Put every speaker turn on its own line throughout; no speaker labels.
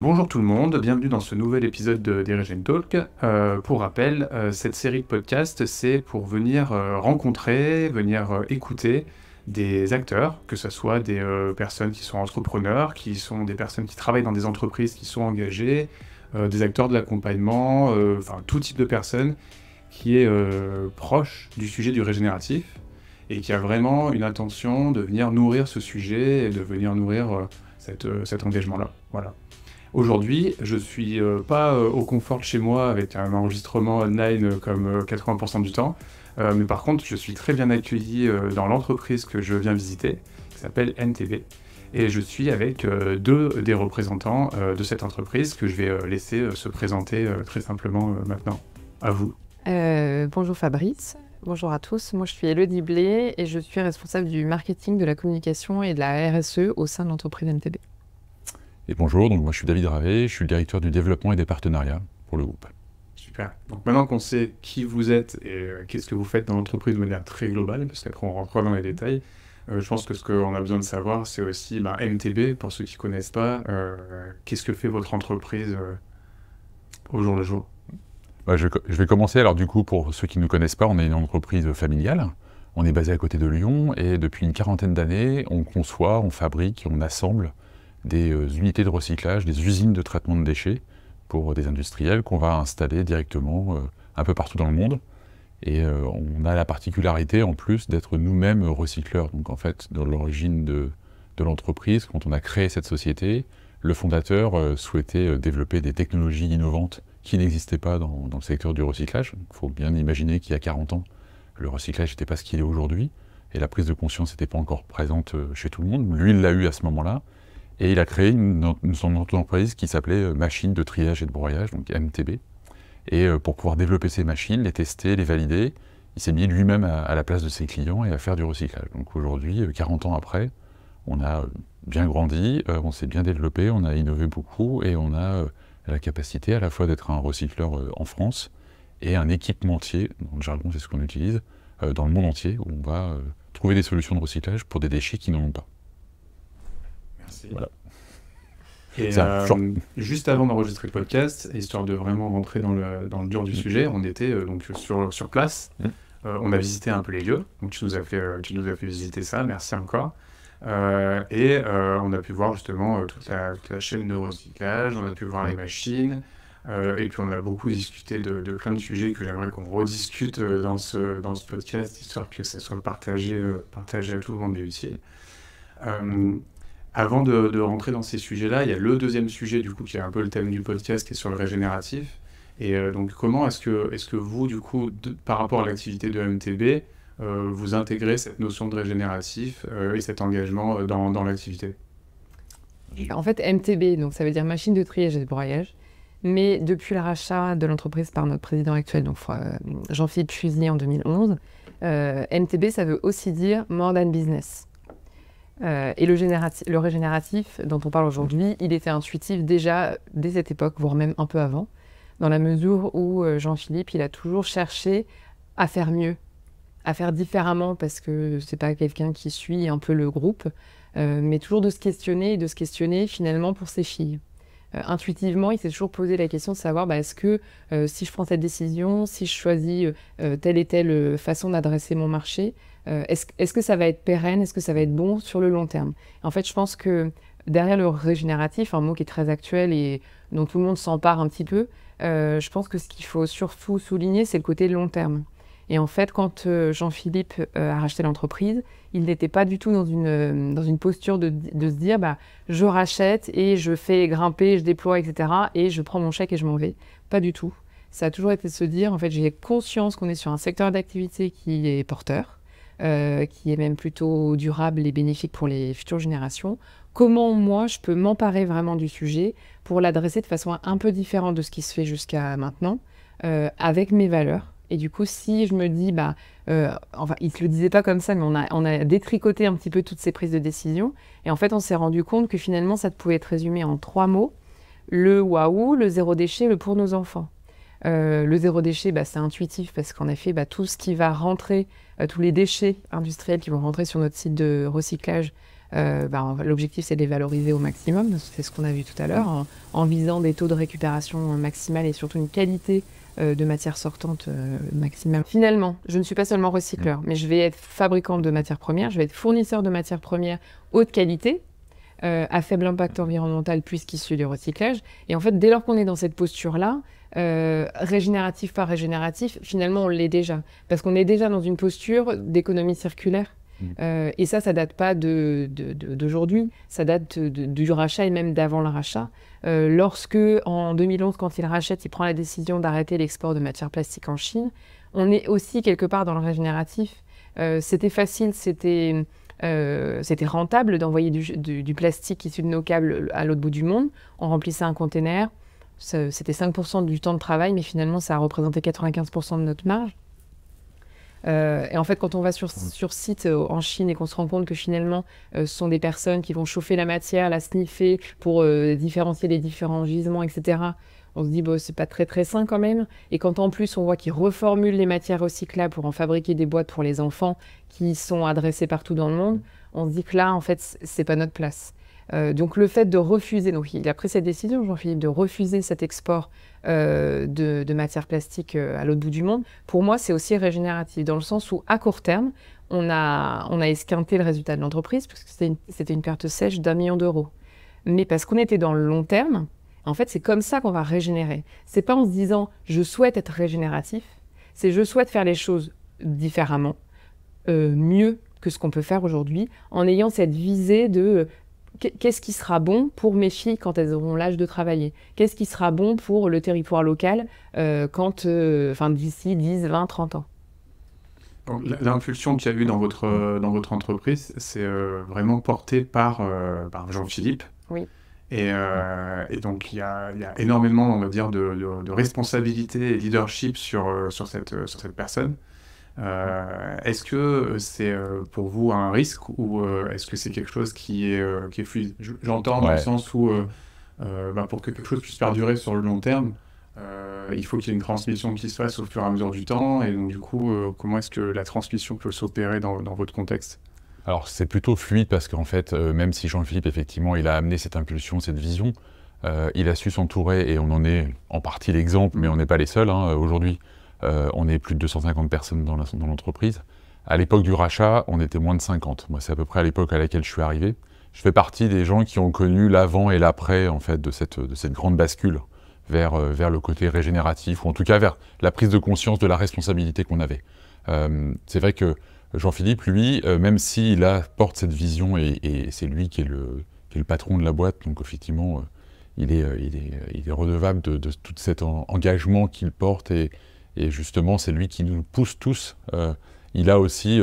Bonjour tout le monde, bienvenue dans ce nouvel épisode de Talk. Euh, pour rappel, euh, cette série de podcasts, c'est pour venir euh, rencontrer, venir écouter des acteurs, que ce soit des personnes qui sont entrepreneurs, qui sont des personnes qui travaillent dans des entreprises, qui sont engagées, des acteurs de l'accompagnement, enfin tout type de personnes qui est proche du sujet du régénératif et qui a vraiment une intention de venir nourrir ce sujet et de venir nourrir cet engagement-là. Voilà. Aujourd'hui, je suis euh, pas euh, au confort de chez moi avec un enregistrement online euh, comme 80% du temps, mais par contre, je suis très bien accueilli dans l'entreprise que je viens visiter, qui s'appelle NTV. Et je suis avec deux des représentants de cette entreprise que je vais laisser se présenter très simplement maintenant. À vous.
bonjour Fabrice, Bonjour à tous, moi je suis Elodie Blé et je suis responsable du marketing, de la communication et de la RSE au sein de l'entreprise NTB.
Et bonjour, donc moi je suis David Ravé, je suis le directeur du développement et des partenariats pour le groupe.
Super. Donc maintenant qu'on sait qui vous êtes et euh, qu'est-ce que vous faites dans l'entreprise de manière très globale, parce qu'après on rentrera dans les détails, euh, je pense que ce qu'on a besoin de savoir, c'est aussi ben, MTB, pour ceux qui ne connaissent pas, euh, qu'est-ce que fait votre entreprise
au jour le jour bah, je, vais commencer. Alors du coup, pour ceux qui ne nous connaissent pas, on est une entreprise familiale. On est basé à côté de Lyon et depuis une quarantaine d'années, on conçoit, on fabrique, on assemble des euh, unités de recyclage, des usines de traitement de déchets pour euh, des industriels qu'on va installer directement euh, un peu partout dans le monde. Et on a la particularité en plus d'être nous-mêmes recycleurs. Donc en fait, dans l'origine de, l'entreprise, quand on a créé cette société, le fondateur souhaitait développer des technologies innovantes qui n'existaient pas dans, dans le secteur du recyclage. Il faut bien imaginer qu'il y a 40 ans, le recyclage n'était pas ce qu'il est aujourd'hui et la prise de conscience n'était pas encore présente chez tout le monde. Lui, il l'a eu à ce moment-là. Et il a créé une, son entreprise qui s'appelait euh, Machine de triage et de broyage, donc MTB. Et euh, pour pouvoir développer ces machines, les tester, les valider, il s'est mis lui-même à, à, la place de ses clients et à faire du recyclage. Donc aujourd'hui, 40 euh, ans après, on a bien grandi, on s'est bien développé, on a innové beaucoup et on a la capacité à la fois d'être un recycleur en France et un équipementier, dans le jargon c'est ce qu'on utilise, dans le monde entier, où on va trouver des solutions de recyclage pour des déchets qui n'en ont pas. Et euh,
juste avant d'enregistrer le podcast, histoire de vraiment rentrer dans le, dans le dur du mm. sujet, on était euh, donc sur, sur place. Mm. Euh, on a visité un peu les lieux. Donc tu nous as fait, tu nous as visiter ça. Merci encore. et on a pu voir justement toute la, chaîne de recyclage. On a pu voir les mm. machines. et puis on a beaucoup discuté de, plein de sujets que j'aimerais qu'on rediscute dans ce, dans ce podcast, histoire que ça soit partagé, partagé à tout le monde et utile. Avant de, rentrer dans ces sujets-là, il y a le deuxième sujet, du coup, qui est un peu le thème du podcast, qui est sur le régénératif. Et euh, donc, comment est-ce que, est que vous, du coup, par rapport à l'activité de MTB, euh, vous intégrez cette notion de régénératif euh, et cet engagement dans, dans l'activité
En fait, MTB, donc ça veut dire machine de triage et de broyage. Mais depuis le rachat de l'entreprise par notre président actuel, donc Jean-Philippe Chuzier en 2011, MTB, ça veut aussi dire More Than Business. Euh, et le, régénératif dont on parle aujourd'hui, il était intuitif déjà dès cette époque, voire même un peu avant, dans la mesure où euh, Jean-Philippe, il a toujours cherché à faire mieux, à faire différemment, parce que ce n'est pas quelqu'un qui suit un peu le groupe, euh, mais toujours de se questionner et de se questionner finalement pour ses filles. intuitivement, il s'est toujours posé la question de savoir bah, est-ce que si je prends cette décision, si je choisis telle et telle façon d'adresser mon marché, euh, est-ce que ça va être pérenne Est-ce que ça va être bon sur le long terme En fait, je pense que derrière le régénératif, un mot qui est très actuel et dont tout le monde s'empare un petit peu, euh, je pense que ce qu'il faut surtout souligner, c'est le côté long terme. Et en fait, quand euh, Jean-Philippe a racheté l'entreprise, il n'était pas du tout dans une, posture de, se dire bah, je rachète et je fais grimper, je déploie, etc. et je prends mon chèque et je m'en vais. Pas du tout. Ça a toujours été de se dire en fait, j'ai conscience qu'on est sur un secteur d'activité qui est porteur euh, qui est même plutôt durable et bénéfique pour les futures générations, comment moi je peux m'emparer vraiment du sujet pour l'adresser de façon un peu différente de ce qui se fait jusqu'à maintenant, euh, avec mes valeurs. Et du coup, si je me dis, bah, euh, enfin, il ne le disait pas comme ça, mais on a, on a détricoté un petit peu toutes ces prises de décision. Et en fait, on s'est rendu compte que finalement, ça pouvait être résumé en trois mots le waouh, le zéro déchet, le pour nos enfants. Euh, le zéro déchet, bah, c'est intuitif parce qu'en effet, bah, tout ce qui va rentrer, euh, tous les déchets industriels qui vont rentrer sur notre site de recyclage, euh, bah, l'objectif c'est de les valoriser au maximum. C'est ce qu'on a vu tout à l'heure, en, visant des taux de récupération maximales et surtout une qualité de matière sortante maximale. Finalement, je ne suis pas seulement recycleur, mm. mais je vais être fabricante de matières premières, je vais être fournisseur de matières premières haute qualité euh, à faible impact environnemental puisqu'issu du recyclage. Et en fait, dès lors qu'on est dans cette posture-là, euh, régénératif par régénératif, finalement, on l'est déjà. Parce qu'on est déjà dans une posture d'économie circulaire. Mm. Euh, et ça, ça date pas d'aujourd'hui, ça date du rachat et même d'avant le rachat. Euh, lorsque, en 2011, quand il rachète, il prend la décision d'arrêter l'export de matières plastiques en Chine, on est aussi quelque part dans le régénératif. c'était facile, c'était euh, c'était rentable d'envoyer du, plastique issu de nos câbles à l'autre bout du monde. On remplissait un conteneur c'était 5% du temps de travail, mais finalement, ça a représenté 95% de notre marge. Euh, et en fait, quand on va sur, site euh, en Chine et qu'on se rend compte que finalement, ce sont des personnes qui vont chauffer la matière, la sniffer pour différencier les différents gisements, etc on se dit, ce c'est pas très très sain quand même. Et quand en plus on voit qu'ils reformulent les matières recyclables pour en fabriquer des boîtes pour les enfants qui sont adressées partout dans le monde, on se dit que là, en fait, c'est pas notre place. Euh, donc le fait de refuser, donc il a pris cette décision, Jean-Philippe, de refuser cet export euh, de, matières plastiques euh, à l'autre bout du monde, pour moi, c'est aussi régénératif, dans le sens où, à court terme, on a, on a esquinté le résultat de l'entreprise, puisque c'était une perte sèche d'un million d'euros. Mais parce qu'on était dans le long terme, en fait, c'est comme ça qu'on va régénérer. C'est pas en se disant je souhaite être régénératif, c'est je souhaite faire les choses différemment, euh, mieux que ce qu'on peut faire aujourd'hui, en ayant cette visée de euh, qu'est-ce qui sera bon pour mes filles quand elles auront l'âge de travailler, qu'est-ce qui sera bon pour le territoire local euh, quand, enfin, d'ici 10, 20, 30 ans.
L'impulsion qu'il y a eu dans votre, dans votre entreprise, c'est vraiment porté par, par Jean-Philippe. Oui euh, et, donc, il y, a, énormément, on va dire, de, responsabilité et leadership sur, euh, sur, cette, euh, sur cette personne. est-ce que c'est pour vous un risque ou est-ce que c'est quelque chose qui est, qui est fluide J'entends dans le sens où, bah, pour que quelque chose puisse perdurer sur le long terme, il faut qu'il y ait une transmission qui se fasse au fur et à mesure du temps. Et donc, du coup, comment est-ce que la transmission peut s'opérer dans, dans votre contexte
alors c'est plutôt fluide parce qu'en fait, euh, même si Jean-Philippe, effectivement, il a amené cette impulsion, cette vision, euh, il a su s'entourer et on en est en partie l'exemple, mais on n'est pas les seuls. Hein. Euh, aujourd'hui, on est plus de 250 personnes dans l'entreprise. À l'époque du rachat, on était moins de 50. Moi, c'est à peu près à l'époque à laquelle je suis arrivé. Je fais partie des gens qui ont connu l'avant et l'après en fait de cette, de cette grande bascule vers, vers le côté régénératif ou en tout cas vers la prise de conscience de la responsabilité qu'on avait. c'est vrai que Jean-Philippe, lui, euh, même s'il porte cette vision, et, c'est lui qui est, le, patron de la boîte, donc effectivement, euh, euh, il est, redevable de, tout cet engagement qu'il porte, et, et justement, c'est lui qui nous pousse tous. il a aussi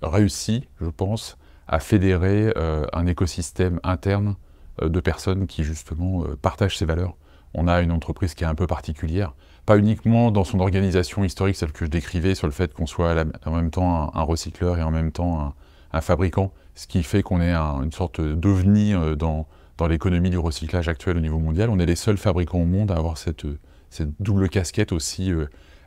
réussi, je pense, à fédérer un écosystème interne de personnes qui, justement, partagent ses valeurs. On a une entreprise qui est un peu particulière, pas uniquement dans son organisation historique, celle que je décrivais sur le fait qu'on soit en même temps un, recycleur et en même temps un, fabricant, ce qui fait qu'on est une sorte d'ovni euh, dans, dans l'économie du recyclage actuel au niveau mondial. On est les seuls fabricants au monde à avoir cette, cette double casquette aussi euh,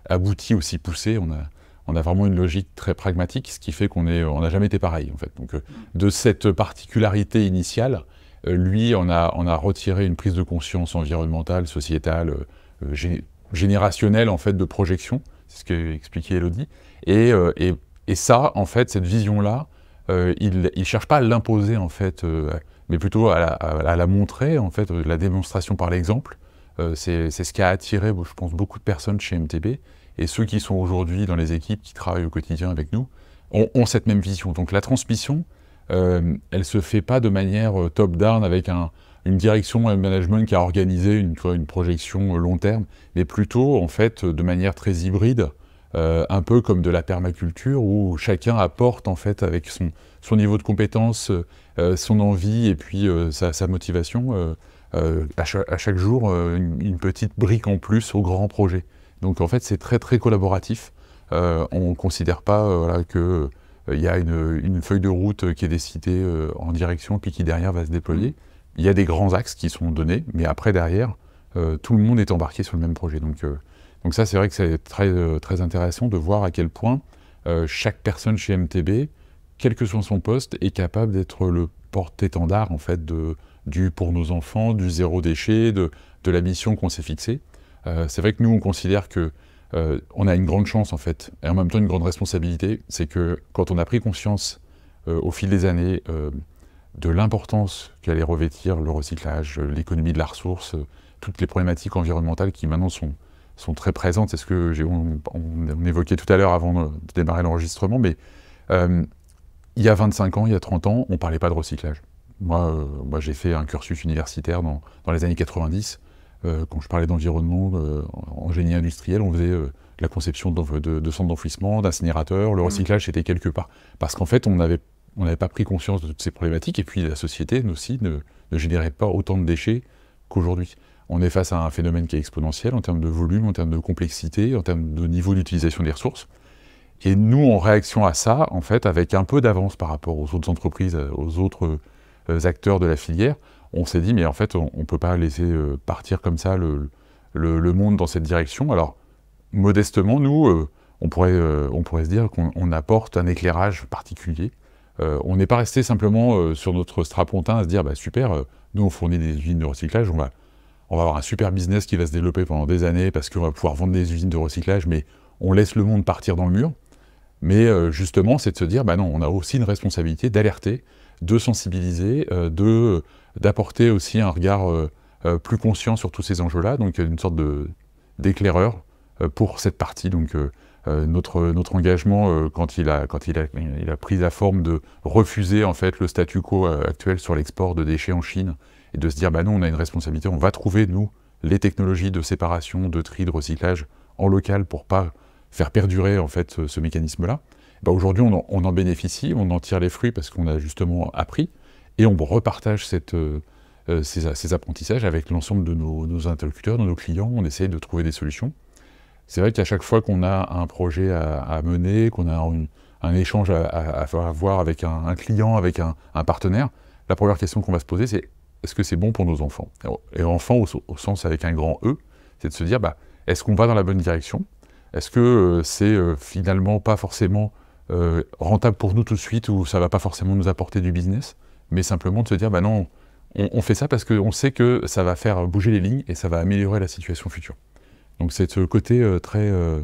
aboutie, aussi poussée. On a, on a vraiment une logique très pragmatique, ce qui fait qu'on n'a on jamais été pareil en fait. Donc euh, de cette particularité initiale, lui, on a, on a retiré une prise de conscience environnementale, sociétale, générationnelle en fait de projection, c'est ce qu'a expliqué Elodie. Euh, et, ça, en fait, cette vision-là, euh, il ne cherche pas à l'imposer en fait, euh, mais plutôt à la, montrer en fait, la démonstration par l'exemple. c'est ce qui a attiré, je pense, beaucoup de personnes chez MTB. Et ceux qui sont aujourd'hui dans les équipes, qui travaillent au quotidien avec nous, ont, cette même vision. Donc la transmission, elle ne se fait pas de manière top-down avec un, une direction et management qui a organisé une, projection euh, long terme, mais plutôt en fait euh, de manière très hybride, euh, un peu comme de la permaculture où chacun apporte en fait avec son, niveau de compétence, son envie et puis sa, motivation à chaque, jour une, petite brique en plus au grand projet. Donc en fait c'est très très collaboratif. on ne considère pas voilà, que il y a une, feuille de route qui est décidée en direction puis qui derrière va se déployer. Mmh il y a des grands axes qui sont donnés, mais après, derrière, euh, tout le monde est embarqué sur le même projet. Donc, euh, donc ça, c'est vrai que c'est très, euh, très intéressant de voir à quel point chaque personne chez MTB, quel que soit son poste, est capable d'être le porte-étendard, en fait, de, du pour nos enfants, du zéro déchet, de, la mission qu'on s'est fixée. c'est vrai que nous, on considère que on a une grande chance en fait, et en même temps une grande responsabilité, c'est que quand on a pris conscience au fil des années de l'importance qu'allait revêtir le recyclage, l'économie de la ressource, euh, toutes les problématiques environnementales qui maintenant sont, sont très présentes. C'est ce que on, on, évoquait tout à l'heure avant de démarrer l'enregistrement, mais euh, il y a 25 ans, il y a 30 ans, on ne parlait pas de recyclage. Euh, moi, j'ai fait un cursus universitaire dans, les années 90. quand je parlais d'environnement, en génie industriel, on faisait la conception de, centres d'enfouissement, d'incinérateurs. Le mmh. recyclage, c'était quelque part. Parce qu'en fait, on n'avait on n'avait pas pris conscience de toutes ces problématiques, et puis la société aussi ne, générait pas autant de déchets qu'aujourd'hui. On est face à un phénomène qui est exponentiel en termes de volume, en termes de complexité, en termes de niveau d'utilisation des ressources. Et nous, en réaction à ça, en fait, avec un peu d'avance par rapport aux autres entreprises, aux autres euh, acteurs de la filière, on s'est dit, mais en fait, on ne peut pas laisser euh, partir comme ça le, le, monde dans cette direction. Alors, modestement, nous, euh, on pourrait, on pourrait se dire qu'on apporte un éclairage particulier euh, on n'est pas resté simplement euh, sur notre strapontin à se dire bah, super, euh, nous on fournit des usines de recyclage, on va, avoir un super business qui va se développer pendant des années parce qu'on va pouvoir vendre des usines de recyclage, mais on laisse le monde partir dans le mur. Mais justement, c'est de se dire bah, non, on a aussi une responsabilité d'alerter, de sensibiliser, de d'apporter aussi un regard plus conscient sur tous ces enjeux-là, donc une sorte d'éclaireur pour cette partie. Donc euh, notre, engagement euh, quand, il a, pris la forme de refuser en fait le statu quo euh, actuel sur l'export de déchets en Chine et de se dire bah non on a une responsabilité, on va trouver nous les technologies de séparation, de tri, de recyclage en local pour pas faire perdurer en fait ce, mécanisme-là. Bah, Aujourd'hui on, en bénéficie, on en tire les fruits parce qu'on a justement appris et on repartage ces, apprentissages avec l'ensemble de nos, nos interlocuteurs, de nos clients, on essaye de trouver des solutions c'est vrai qu'à chaque fois qu'on a un projet à, mener, qu'on a un échange à, avoir avec un, client, avec un, partenaire, la première question qu'on va se poser, c'est est-ce que c'est bon pour nos enfants Et enfants au, sens avec un grand E, c'est de se dire, bah, est-ce qu'on va dans la bonne direction Est-ce que euh, c'est euh, finalement pas forcément euh, rentable pour nous tout de suite ou ça va pas forcément nous apporter du business Mais simplement de se dire, bah non, on fait ça parce qu'on sait que ça va faire bouger les lignes et ça va améliorer la situation future. Donc c'est ce côté euh, très, euh,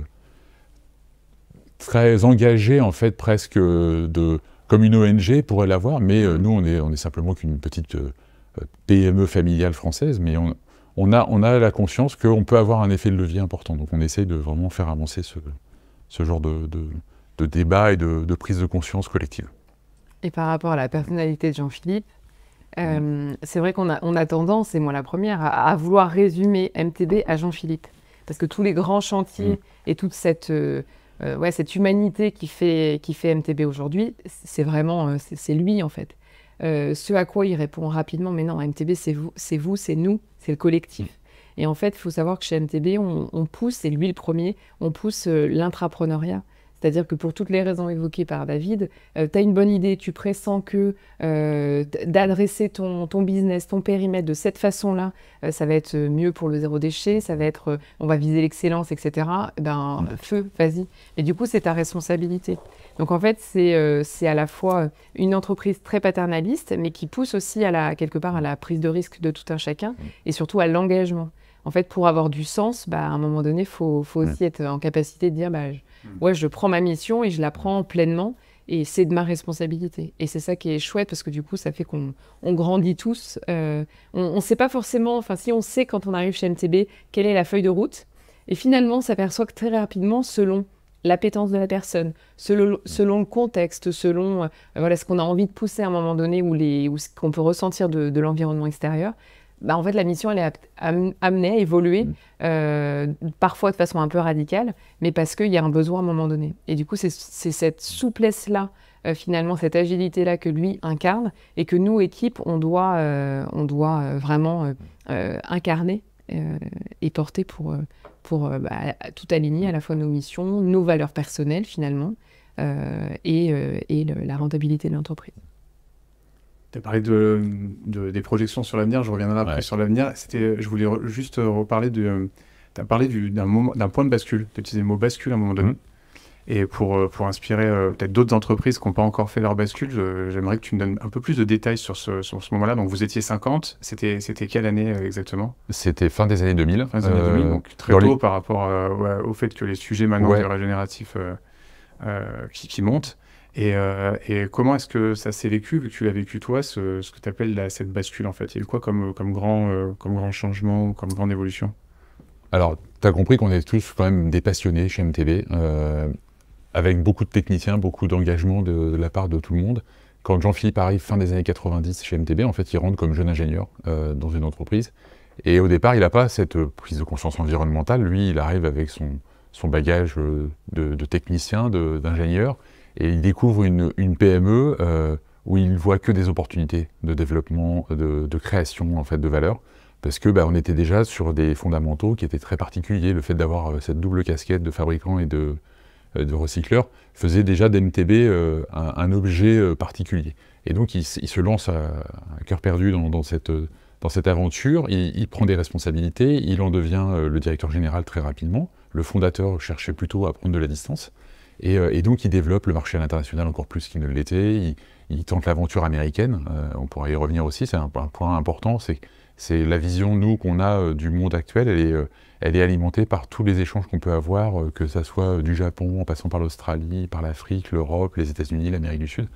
très engagé, en fait, presque, euh, de, comme une ONG pourrait l'avoir, mais nous, on est, on est simplement qu'une petite PME familiale française, mais on, a, on a la conscience qu'on peut avoir un effet de levier important. Donc on essaye de vraiment faire avancer ce, genre de, débat et de, prise de conscience collective.
Et par rapport à la personnalité de Jean-Philippe, c'est vrai qu'on a, on a tendance, et moi la première, à, vouloir résumer MTD à Jean-Philippe parce que tous les grands chantiers mm. et toute euh, euh, cette, humanité qui fait, MTB aujourd'hui, c'est vraiment, euh, c'est lui en fait. ce à quoi il répond rapidement, mais non, MTB, c'est vous, c'est vous, c'est nous, c'est le collectif. Mm. Et en fait, il faut savoir que chez MTB, on, pousse, et lui le premier, on pousse l'intrapreneuriat. C'est-à-dire que pour toutes les raisons évoquées par David, euh, tu as une bonne idée, tu pressens que euh, d'adresser ton, business, ton périmètre de cette façon-là, euh, ça va être mieux pour le zéro déchet, ça va être, on va viser l'excellence, etc. Ben, feu, vas-y. Et du coup, c'est ta responsabilité. Donc en fait, c'est à la fois une entreprise très paternaliste, mais qui pousse aussi à la, quelque part à la prise de risque de tout un chacun et surtout à l'engagement en fait, pour avoir du sens, bah, à un moment donné, il faut, aussi être en capacité de dire, bah, je, mm. ouais, je prends ma mission et je la prends pleinement, et c'est de ma responsabilité. Et c'est ça qui est chouette, parce que du coup, ça fait qu'on grandit tous. Euh, on ne sait pas forcément, enfin, si on sait quand on arrive chez MTB, quelle est la feuille de route, et finalement, on s'aperçoit très rapidement, selon l'appétence de la personne, selon, le contexte, selon euh, voilà, ce qu'on a envie de pousser à un moment donné, ou, ce qu'on peut ressentir de l'environnement extérieur, bah, en fait, la mission, elle est amenée à évoluer, mm. euh, parfois de façon un peu radicale, mais parce qu'il y a un besoin à un moment donné. Et du coup, c'est cette souplesse-là, euh, finalement, cette agilité-là que lui incarne et que nous, équipe, on doit, euh, vraiment incarner et porter pour, bah, tout aligner à la fois nos missions, nos valeurs personnelles, finalement, et, la rentabilité de l'entreprise.
Tu as parlé de, des projections sur l'avenir, je reviendrai après sur l'avenir. C'était, je voulais juste reparler de. Euh, parlé d'un, point de bascule, tu as utilisé le mot bascule à un moment donné. Mmh. Et pour, euh, pour inspirer euh, peut-être d'autres entreprises qui n'ont pas encore fait leur bascule, j'aimerais que tu me donnes un peu plus de détails sur ce, sur ce moment-là. Donc vous étiez 50, c'était, c'était quelle année exactement
C'était fin des années 2000. Fin des années 2000, donc très tôt
par rapport au fait que les sujets maintenant ouais. du régénératif qui, qui montent. Euh, et, comment est-ce que ça s'est vécu, vu que tu l'as vécu toi, ce, que tu appelles cette bascule en fait Il y a eu quoi comme, euh, euh, grand, changement, comme grande
évolution Alors, tu as compris qu'on est tous quand même des passionnés chez MTB, avec beaucoup de techniciens, beaucoup d'engagement de, la part de tout le monde. Quand Jean-Philippe arrive fin des années 90 chez MTB, en fait, il rentre comme jeune ingénieur dans une entreprise. Et au départ, il n'a pas cette prise de conscience environnementale. Lui, il arrive avec son, bagage de, technicien, d'ingénieur et il découvre une, PME e, euh, où où ne voit que des opportunités de développement, de, création en fait de valeur, parce que bah, on était déjà sur des fondamentaux qui étaient très particuliers. Le fait d'avoir euh, cette double casquette de fabricant et de, euh, de recycleur faisait déjà d'MTB un, objet particulier. Et donc il, se lance à, cœur perdu dans, cette aventure, il, prend des responsabilités, il en devient le directeur général très rapidement. Le fondateur cherchait plutôt à prendre de la distance. Euh, et, donc, il développe le marché à l'international encore plus qu'il ne l'était. Il, tente l'aventure américaine. Euh, on pourrait y revenir aussi. C'est un, point important. C'est la vision, nous, qu'on a euh, du monde actuel. Elle est, alimentée par tous les échanges qu'on peut avoir, que ce soit du Japon, en passant par l'Australie, par l'Afrique, l'Europe, les États-Unis, l'Amérique du Sud.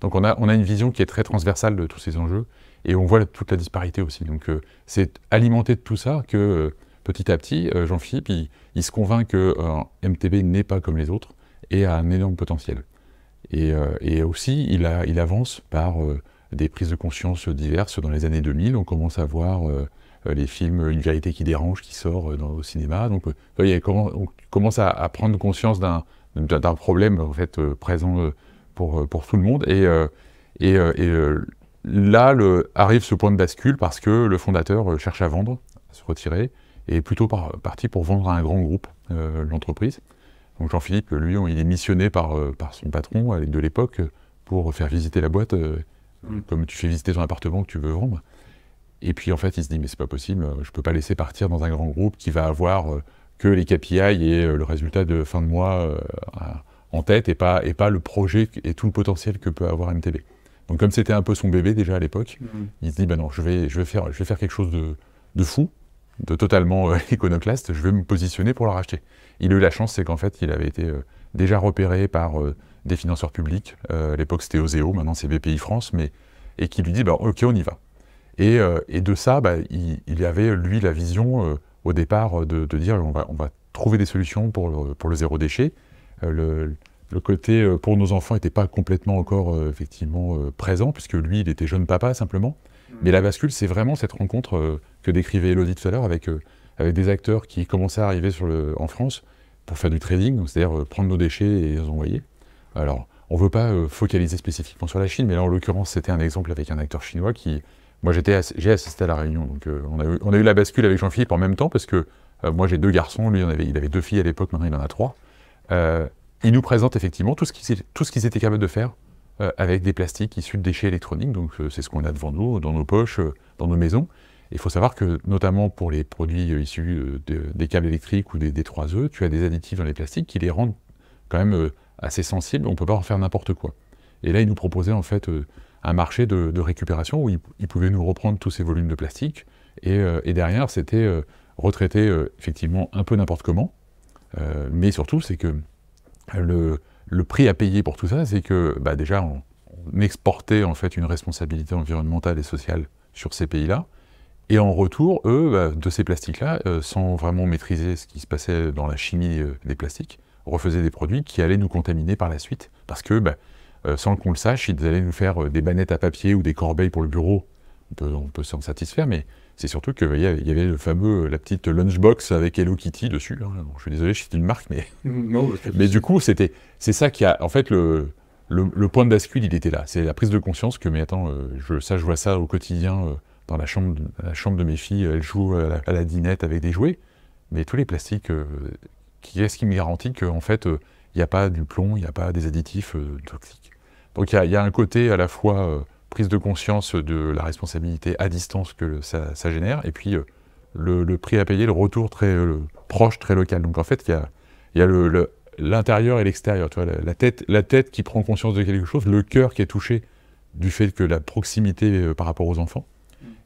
Donc, on a, on a, une vision qui est très transversale de tous ces enjeux. Et on voit toute la disparité aussi. Donc, c'est alimenté de tout ça que, petit à petit, Jean-Philippe, il, se convainc que MTB n'est pas comme les autres et a un énorme potentiel. Euh, et, aussi, il, a, il, avance par euh, des prises de conscience diverses. Dans les années 2000, on commence à voir euh, les films Une vérité qui dérange qui sort dans, au cinéma. Donc, on commence à, prendre conscience d'un problème en fait, présent pour, tout le monde. Et, et, là le, arrive ce point de bascule parce que le fondateur cherche à vendre, à se retirer, et est plutôt parti pour vendre à un grand groupe l'entreprise. Donc Jean-Philippe, lui, il est missionné par, euh, son patron euh, de l'époque euh, pour faire visiter la boîte, mm. comme tu fais visiter ton appartement que tu veux vendre. Et puis en fait, il se dit, mais c'est pas possible, je peux pas laisser partir dans un grand groupe qui va avoir que les KPI et le résultat de fin de mois en tête et pas, et pas le projet et tout le potentiel que peut avoir MTB. Donc comme c'était un peu son bébé déjà à l'époque, mm. il se dit, ben non, je vais, je vais, faire, je vais faire quelque chose de, fou, de totalement iconoclaste, je vais me positionner pour la racheter. Il a eu la chance, c'est qu'en fait, il avait été euh, déjà repéré par euh, des financeurs publics. Euh, à l'époque, c'était Oseo, maintenant c'est BPI France, mais, et qui lui dit bah, Ok, on y va. Et, de ça, bah, il, avait, lui, la vision au départ de, dire on va, trouver des solutions pour le, zéro déchet. le, côté pour nos enfants n'était pas complètement encore effectivement présent, puisque lui, il était jeune papa simplement. Mmh. Mais la bascule, c'est vraiment cette rencontre que décrivait Elodie tout à l'heure avec avec des acteurs qui commençaient à arriver sur le, en France pour faire du trading, c'est-à-dire euh, prendre nos déchets et les envoyer. Alors, on ne veut pas euh, focaliser spécifiquement sur la Chine, mais là, en l'occurrence, c'était un exemple avec un acteur chinois qui... Moi, j'ai assisté à la réunion, donc euh, on, a eu, la bascule avec Jean-Philippe en même temps, parce que moi, j'ai deux garçons, lui, il avait deux filles à l'époque, maintenant, il en a trois. il nous présente effectivement tout ce qu'ils étaient capables de faire avec des plastiques issus de déchets électroniques, donc c'est ce qu'on a devant nous, dans nos poches, dans nos maisons. Il faut savoir que, notamment pour les produits euh, issus euh, des câbles électriques ou des, 3E, tu as des additifs dans les plastiques qui les rendent quand même euh, assez sensibles, on ne peut pas en faire n'importe quoi. Et là, ils nous proposaient en fait un marché de, récupération où ils, pouvaient nous reprendre tous ces volumes de plastique, et, derrière, c'était retraité effectivement un peu n'importe comment, mais surtout, c'est que le, prix à payer pour tout ça, c'est que bah, déjà, on, on, exportait en fait une responsabilité environnementale et sociale sur ces pays-là, et en retour, eux, bah, de ces plastiques-là, euh, sans vraiment maîtriser ce qui se passait dans la chimie euh, des plastiques, refaisaient des produits qui allaient nous contaminer par la suite. Parce que, bah, euh, sans qu'on le sache, ils allaient nous faire des bannettes à papier ou des corbeilles pour le bureau. On peut, s'en satisfaire, mais c'est surtout qu'il y, y avait le fameux, la petite lunchbox avec Hello Kitty dessus. Hein. je suis désolé, c'est une marque, mais, mm, mais du coup, c'était, c'est ça qui a, en fait, le, le, point de bascule, il était là. C'est la prise de conscience que, mais attends, je, ça, je vois ça au quotidien dans la chambre, la chambre de mes filles, elles jouent à la, dinette avec des jouets, mais tous les plastiques, euh, quest ce qui me garantit qu'en fait, il euh, n'y a pas du plomb, il n'y a pas des additifs euh, toxiques Donc il y, a un côté à la fois prise de conscience de la responsabilité à distance que ça, génère, et puis le, prix à payer, le retour très proche, très local. Donc en fait, il y a, le, l'intérieur et l'extérieur, la, tête, la tête qui prend conscience de quelque chose, le cœur qui est touché du fait que la proximité par rapport aux enfants,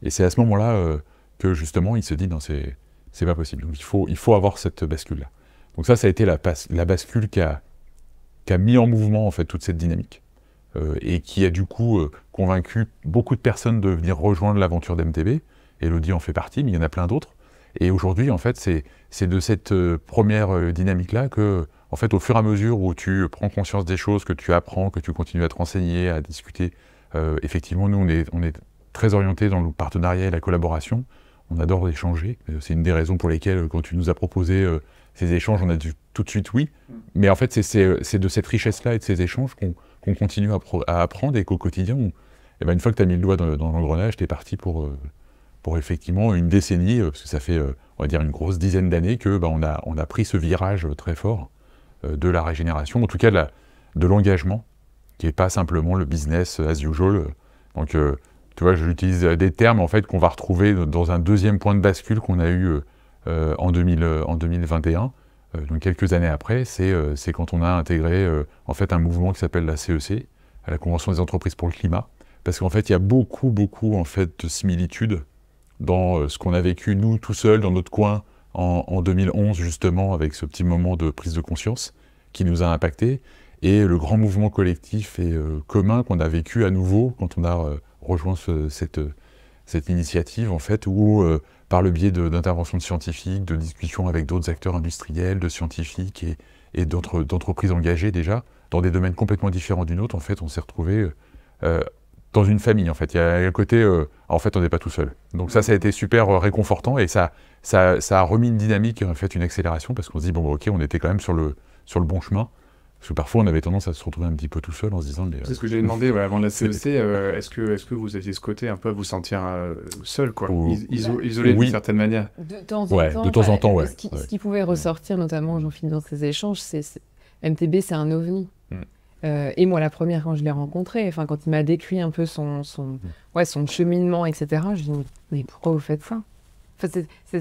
et c'est à ce moment-là euh, que justement, il se dit, non, c'est pas possible. Donc il faut, il faut avoir cette bascule-là. Donc ça, ça a été la, la bascule qui a, a, mis en mouvement en fait toute cette dynamique euh, et qui a du coup euh, convaincu beaucoup de personnes de venir rejoindre l'aventure d'MTB. Elodie en fait partie, mais il y en a plein d'autres. Et aujourd'hui, en fait, c'est de cette première dynamique-là que, en fait, au fur et à mesure où tu prends conscience des choses, que tu apprends, que tu continues à te renseigner, à discuter, effectivement, nous, on est, on est très orienté dans le partenariat et la collaboration. On adore échanger. Euh, c'est une des raisons pour lesquelles, euh, quand tu nous as proposé euh, ces échanges, on a dit tout de suite oui. Mm. Mais en fait, c'est de cette richesse-là et de ces échanges qu'on continue à, apprendre et qu'au quotidien, eh ben, une fois que tu as mis le doigt dans, l'engrenage, tu es parti pour, pour effectivement une décennie, parce que ça fait, on va dire, une grosse dizaine d'années que bah, on, a, on a pris ce virage très fort de la régénération, en tout cas de l'engagement, qui n'est pas simplement le business as usual. Donc, tu vois, j'utilise euh, des termes en fait qu'on va retrouver dans un deuxième point de bascule qu'on a eu euh, euh, en, 2000, en 2021, donc quelques années après. C'est c'est quand on a intégré en fait un mouvement qui s'appelle la CEC, e la Convention des entreprises pour le climat, parce qu'en fait il y a beaucoup beaucoup en fait de similitudes dans ce qu'on a vécu nous tout seuls dans notre coin en, 2011 justement avec ce petit moment de prise de conscience qui nous a impactés et le grand mouvement collectif et commun qu'on a vécu à nouveau quand on a rejoint cette, initiative, en fait, où, euh, par le biais d'interventions de, scientifiques, de discussions avec d'autres acteurs industriels, de scientifiques et, d'entreprises engagées déjà, dans des domaines complètement différents d'une autre, en fait, on s'est retrouvé euh, euh, dans une famille, en fait. Il y a un côté, en fait, on n'est pas tout seul. Donc ça, ça a été super réconfortant et ça, ça, a remis une dynamique, en fait, une accélération, parce qu'on se dit, bon, ok, on était quand même sur le, sur le bon chemin. Parce que parfois, on avait tendance à se retrouver un petit peu tout seul en se disant. C'est ce que euh, j'ai
demandé avant la CEC. E euh, est-ce que, est que vous aviez ce côté un peu à vous sentir euh, seul, quoi isolé d'une certaine manière De temps
en temps. De temps, en bah, temps ce, qui, pouvait mm. ressortir, notamment, j'en finis dans ces échanges, c'est MTB, c'est un ovni. Mm. et moi, la première, quand je l'ai rencontré, enfin, quand il m'a décrit un peu son, son, mm. ouais, son cheminement, etc., je me suis dit, mais pourquoi vous faites ça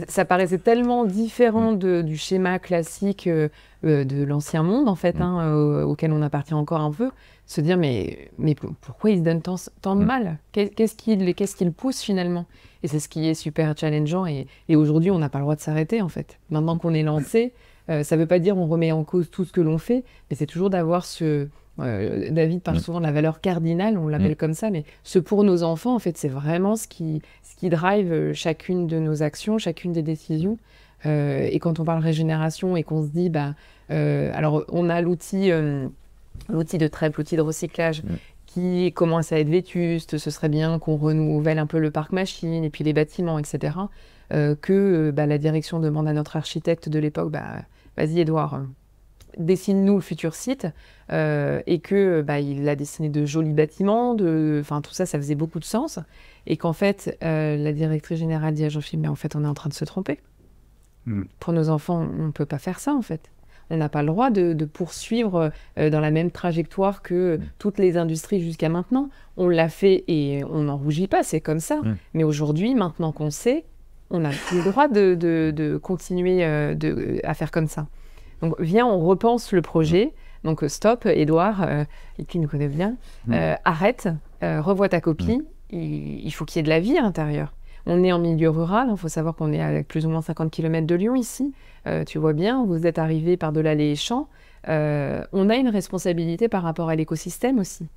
ça paraissait tellement différent du schéma classique euh, euh, de l'ancien monde, en fait, mm. hein, auquel on appartient encore un peu, se dire mais, mais pourquoi ils se donnent tant, de mm. mal Qu'est-ce qu'il qu'est-ce pousse finalement Et c'est ce qui est super challengeant. Et, aujourd'hui, on n'a pas le droit de s'arrêter, en fait. Maintenant qu'on est lancé, euh, ça ne veut pas dire on remet en cause tout ce que l'on fait, mais c'est toujours d'avoir ce, euh, David parle mm. souvent de la valeur cardinale, on l'appelle mm. comme ça, mais ce pour nos enfants, en fait, c'est vraiment ce qui, ce qui drive euh, chacune de nos actions, chacune des décisions. Euh, et quand on parle régénération et qu'on se dit, bah, alors on a l'outil, l'outil de trêve, l'outil de recyclage. Mm. qui commence à être vétuste, ce serait bien qu'on renouvelle un peu le parc machine et puis les bâtiments, etc. que bah, la direction demande à notre architecte de l'époque, bah, vas-y Edouard, dessine-nous le futur site, euh, et que bah, il a dessiné de jolis bâtiments, de, enfin tout ça, ça faisait beaucoup de sens, et qu'en fait, euh, la directrice générale dit à Jean-Philippe, mais en fait, on est en train de se tromper. Hmm. Pour nos enfants, on ne peut pas faire ça, en fait. On n'a pas le droit de, poursuivre euh, dans la même trajectoire que hmm. toutes les industries jusqu'à maintenant. On l'a fait et on n'en rougit pas, c'est comme ça. Hmm. Mais aujourd'hui, maintenant qu'on sait, on a le droit de, de continuer à faire comme ça. Donc, viens, on repense le projet. Mm. Donc, euh, stop, Edouard, euh, qui nous connaît bien, mm. euh, arrête, revois ta copie. Mm. Il, faut qu'il y ait de la vie à l'intérieur. On est en milieu rural, il hein, faut savoir qu'on est à plus ou moins 50 km de Lyon ici. tu vois bien, vous êtes arrivé par-delà les champs. on a une responsabilité par rapport à l'écosystème aussi.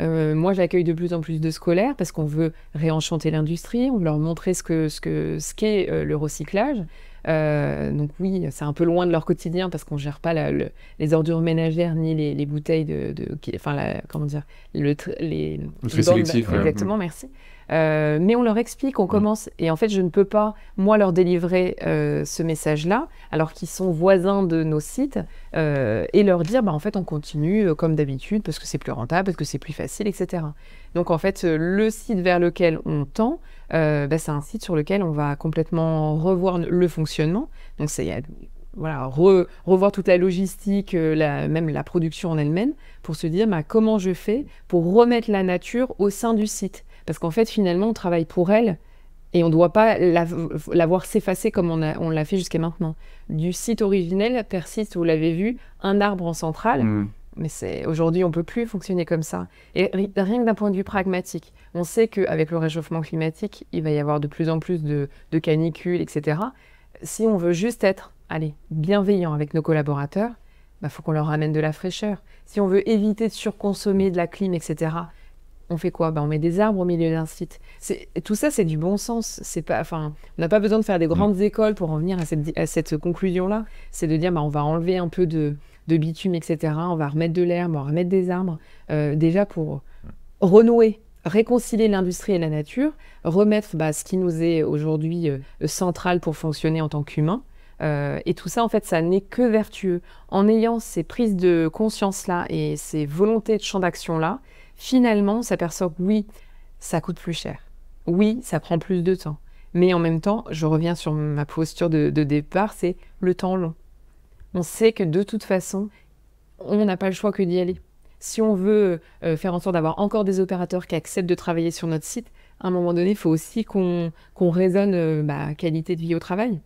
moi, j'accueille de plus en plus de scolaires parce qu'on veut réenchanter l'industrie, on veut leur montrer ce qu'est le recyclage. Euh, donc oui, c'est un peu loin de leur quotidien parce qu'on ne gère pas les ordures ménagères ni les, bouteilles de, enfin comment dire, le, les, le sélectif, exactement, mm. merci. Euh, mais on leur explique, on mm. commence, et en fait je ne peux pas moi leur délivrer euh, ce message-là alors qu'ils sont voisins de nos sites et leur dire bah, en fait on continue comme d'habitude parce que c'est plus rentable, parce que c'est plus facile, etc. Donc en fait le site vers lequel on tend euh, bah, c'est un site sur lequel on va complètement revoir le fonctionnement. Donc, c'est voilà, revoir toute la logistique, euh, même la production en elle-même, pour se dire bah, comment je fais pour remettre la nature au sein du site. Parce qu'en fait, finalement, on travaille pour elle et on ne doit pas la, voir s'effacer comme on, l'a fait jusqu'à maintenant. Du site originel persiste, vous l'avez vu, un arbre en centrale. Mmh. Mais c'est, aujourd'hui, on ne peut plus fonctionner comme ça. Et rien que d'un point de vue pragmatique. On sait qu'avec le réchauffement climatique, il va y avoir de plus en plus de, canicules, etc. Si on veut juste être, allez, bienveillant avec nos collaborateurs, il bah, faut qu'on leur amène de la fraîcheur. Si on veut éviter de surconsommer de la clim, etc., on fait quoi bah, On met des arbres au milieu d'un site. Tout ça, c'est du bon sens. C'est pas, enfin, on n'a pas besoin de faire des mm. grandes écoles pour en venir à cette, conclusion-là. C'est de dire, bah, on va enlever un peu de, bitume, etc. On va remettre de l'herbe, on va remettre des arbres, euh, déjà pour mm. renouer réconcilier l'industrie et la nature, remettre bah, ce qui nous est aujourd'hui euh, central pour fonctionner en tant qu'humain. Euh, et tout ça, en fait, ça n'est que vertueux. En ayant ces prises de conscience-là et ces volontés de champ d'action-là, finalement, on s'aperçoit que oui, ça coûte plus cher. Oui, ça prend plus de temps. Mais en même temps, je reviens sur ma posture de, de départ, c'est le temps long. On sait que de toute façon, on n'a pas le choix que d'y aller si on veut euh, faire en sorte d'avoir encore des opérateurs qui acceptent de travailler sur notre site, à un moment donné, il faut aussi qu'on raisonne euh, bah, qualité de vie au travail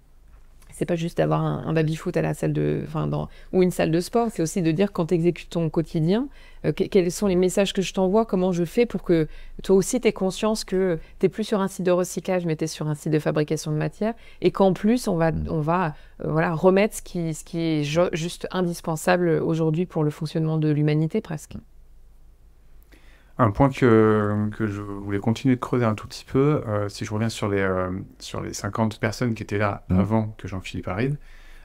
c'est pas juste d'avoir un, baby-foot à la salle de, enfin, ou une salle de sport, c'est aussi de dire quand tu exécutes ton quotidien, euh, quels sont les messages que je t'envoie, comment je fais pour que toi aussi tu aies conscience que tu plus sur un site de recyclage, mais tu es sur un site de fabrication de matière, et qu'en plus, on va, on va euh, voilà, remettre ce qui, ce qui est juste indispensable aujourd'hui pour le fonctionnement de l'humanité presque.
Un point que, que, je voulais continuer de creuser un tout petit peu, euh, si je reviens sur les, euh, sur les 50 personnes qui étaient là mmh. avant que Jean-Philippe arrive,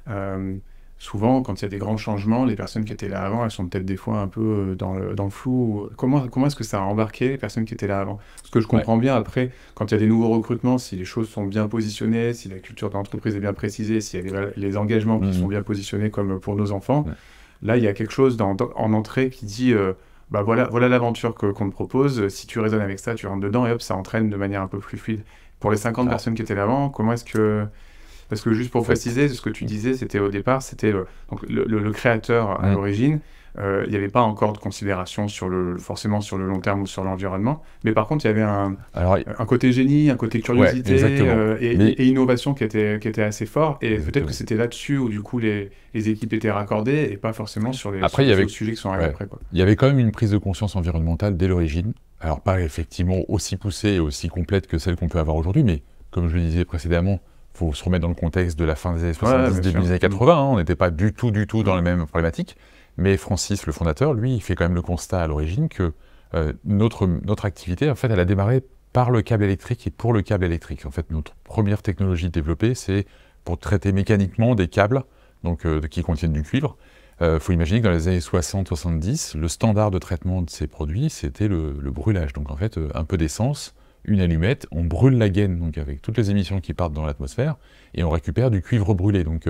euh, souvent, quand il y a des grands changements, les personnes qui étaient là avant, elles sont peut-être des fois un peu dans le, dans le flou. Comment, comment est-ce que ça a embarqué les personnes qui étaient là avant Ce que je comprends bien, après, quand il y a des nouveaux recrutements, si les choses sont bien positionnées, si la culture d'entreprise est bien précisée, s'il y a les, engagements qui mmh. sont bien positionnés comme pour nos enfants, là, il y a quelque chose en entrée qui dit bah, voilà l'aventure qu'on te propose. Si tu résonnes avec ça, tu rentres dedans et hop, ça entraîne de manière un peu plus fluide. Pour les 50 ah. personnes qui étaient là avant, comment est-ce que. Parce que juste pour préciser, ce que tu disais, c'était au départ, c'était euh, le, créateur à l'origine euh, il n'y avait pas encore de considération sur le, forcément sur le long terme ou sur l'environnement. Mais par contre, il y avait un, un côté génie, un côté curiosité euh, et, innovation qui était, qui était assez fort. Et peut-être que c'était là-dessus où du coup les, les, équipes étaient raccordées et pas forcément sur les après, il y avait... sujets qui sont arrivés après.
Il y avait quand même une prise de conscience environnementale dès l'origine. Alors pas effectivement aussi poussée et aussi complète que celle qu'on peut avoir aujourd'hui, mais comme je le disais précédemment, faut se remettre dans le contexte de la fin des années 70, début des années 80. Hein. on n'était pas du tout, du tout dans la même problématique. Mais Francis, le fondateur, lui, il fait quand même le constat à l'origine que euh, notre, notre activité, en fait, elle a démarré par le câble électrique et pour le câble électrique. En fait, notre première technologie développée, c'est pour traiter mécaniquement des câbles donc, euh, qui contiennent du cuivre. Il euh, faut imaginer que dans les années 60-70, le standard de traitement de ces produits, c'était le, brûlage. Donc en fait, un peu d'essence, une allumette, on brûle la gaine, donc avec toutes les émissions qui partent dans l'atmosphère, et on récupère du cuivre brûlé. Donc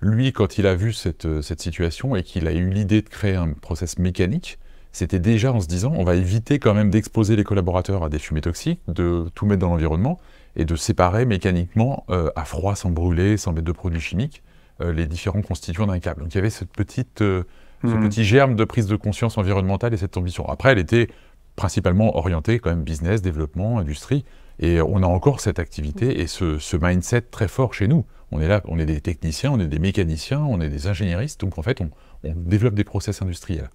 lui, quand il a vu euh, cette, situation et qu'il a eu l'idée de créer un process mécanique, c'était déjà en se disant on va éviter quand même d'exposer les collaborateurs à des fumées toxiques, de tout mettre dans l'environnement et de séparer mécaniquement euh, à froid, sans brûler, sans mettre de produits chimiques, euh, les différents constituants d'un câble. Donc il y avait cette petite, ce hmm. petit germe de prise de conscience environnementale et cette ambition. Après, elle était principalement orientée quand même business, développement, industrie. Et on a encore cette activité et ce mindset très fort chez nous. On est là, on est des techniciens, on est des mécaniciens, on est des ingénieristes, donc en fait, on, développe des process industriels.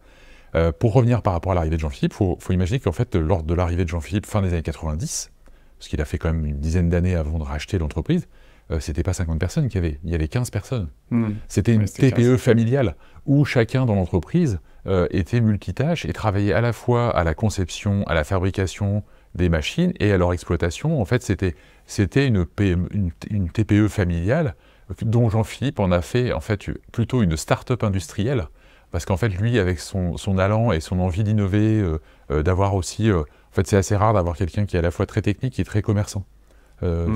Euh, pour revenir par rapport à l'arrivée de Jean-Philippe, il faut, imaginer qu'en fait, lors de l'arrivée de Jean-Philippe fin des années 90, parce qu'il a fait quand même une dizaine d'années avant de racheter l'entreprise, euh, c'était pas 50 personnes qu'il y avait, il y avait 15 personnes. Mmh. C'était une TPE familiale où chacun dans l'entreprise euh, était multitâche et travaillait à la fois à la conception, à la fabrication des machines et à leur exploitation. En fait, c'était c'était une, TPE e familiale dont Jean-Philippe en a fait en fait plutôt une start-up industrielle parce qu'en fait lui avec son, allant et son envie d'innover, euh, euh, d'avoir aussi, euh, en fait c'est assez rare d'avoir quelqu'un qui est à la fois très technique et très commerçant. le,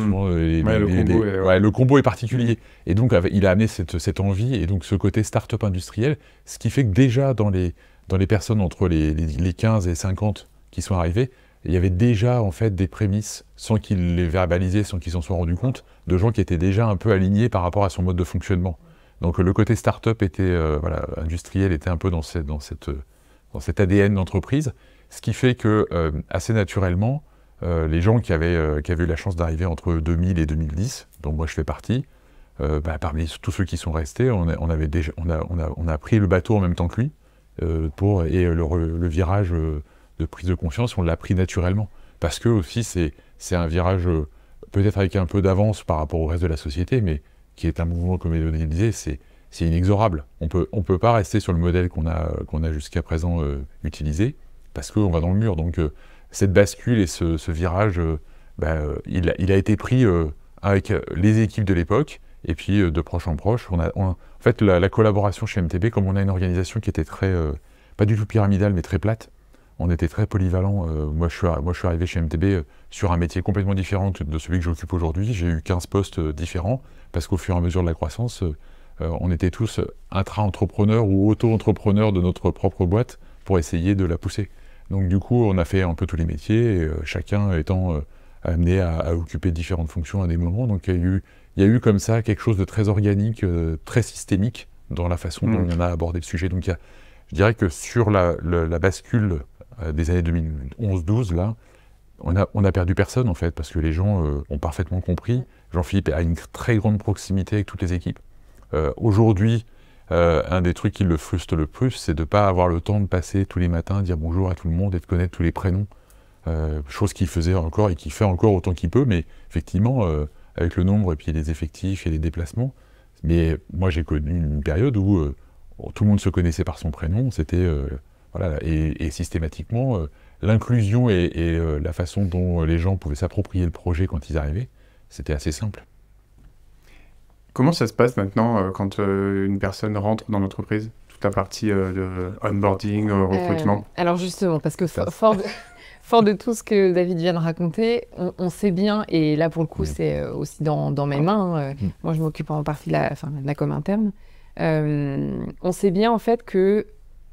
combo est, particulier. Et donc, il a amené cette, envie et donc ce côté start-up industriel, ce qui fait que déjà dans les, dans les personnes entre les, 15 et 50 qui sont arrivées, il y avait déjà en fait des prémices, sans qu'il les verbalisait, sans qu'ils s'en soient rendus compte, de gens qui étaient déjà un peu alignés par rapport à son mode de fonctionnement. Donc euh, le côté start-up était, euh, voilà, industriel était un peu dans, cette, dans, cette, dans cet ADN d'entreprise, ce qui fait que euh, assez naturellement, les gens qui avaient, qui avaient eu la chance d'arriver entre 2000 et 2010, dont moi je fais partie, bah, parmi tous ceux qui sont restés, on a, avait déjà, on a, pris le bateau en même temps que lui pour, et le virage de prise de conscience, on l'a pris naturellement. Parce que aussi, c'est un virage, euh, peut-être avec un peu d'avance par rapport au reste de la société, mais qui est un mouvement, comme c'est inexorable. On peut, ne on peut pas rester sur le modèle qu'on a, qu'on a jusqu'à présent euh, utilisé, parce qu'on va dans le mur. Donc, euh, cette bascule et ce, virage, bah, il, a, été pris avec les équipes de l'époque, et puis de proche en proche. On a, en fait, la, collaboration chez MTB, comme on a une organisation qui était très, pas du tout pyramidale, mais très plate, on était très polyvalent. Euh, moi, je suis, arrivé chez MTB euh, sur un métier complètement différent de celui que j'occupe aujourd'hui. J'ai eu 15 postes euh, différents parce qu'au fur et à mesure de la croissance, on était tous intra-entrepreneurs ou auto-entrepreneurs de notre propre boîte pour essayer de la pousser. Donc, du coup, on a fait un peu tous les métiers, chacun étant amené à, occuper différentes fonctions à des moments. Donc, il y, a eu, comme ça quelque chose de très organique, très systémique dans la façon dont mmh. on a abordé le sujet. Donc, je dirais que sur la bascule euh, des années 2011-12, là, on a, on perdu personne en fait, parce que les gens euh, ont parfaitement compris. Jean-Philippe a une très grande proximité avec toutes les équipes. Euh, aujourd'hui, un des trucs qui le frustre le plus, c'est de ne pas avoir le temps de passer tous les matins, dire bonjour à tout le monde et de connaître tous les prénoms. chose qu'il faisait encore et qu'il fait encore autant qu'il peut, mais effectivement, avec le nombre et puis les effectifs et les déplacements. Mais moi, j'ai connu une période où tout le monde se connaissait par son prénom. C'était et, systématiquement, euh, l'inclusion et, euh, la façon dont euh, les gens pouvaient s'approprier le projet quand ils arrivaient, c'était assez simple. Comment ça se
passe maintenant quand une personne rentre dans l'entreprise Toute la partie de onboarding, recrutement
Alors justement, parce que fort de, fort de, tout ce que David vient de raconter, on, sait bien, et là pour le coup c'est aussi dans, mes mains, hein, mm. moi je m'occupe en partie de la, enfin, de la com interne, on sait bien en fait que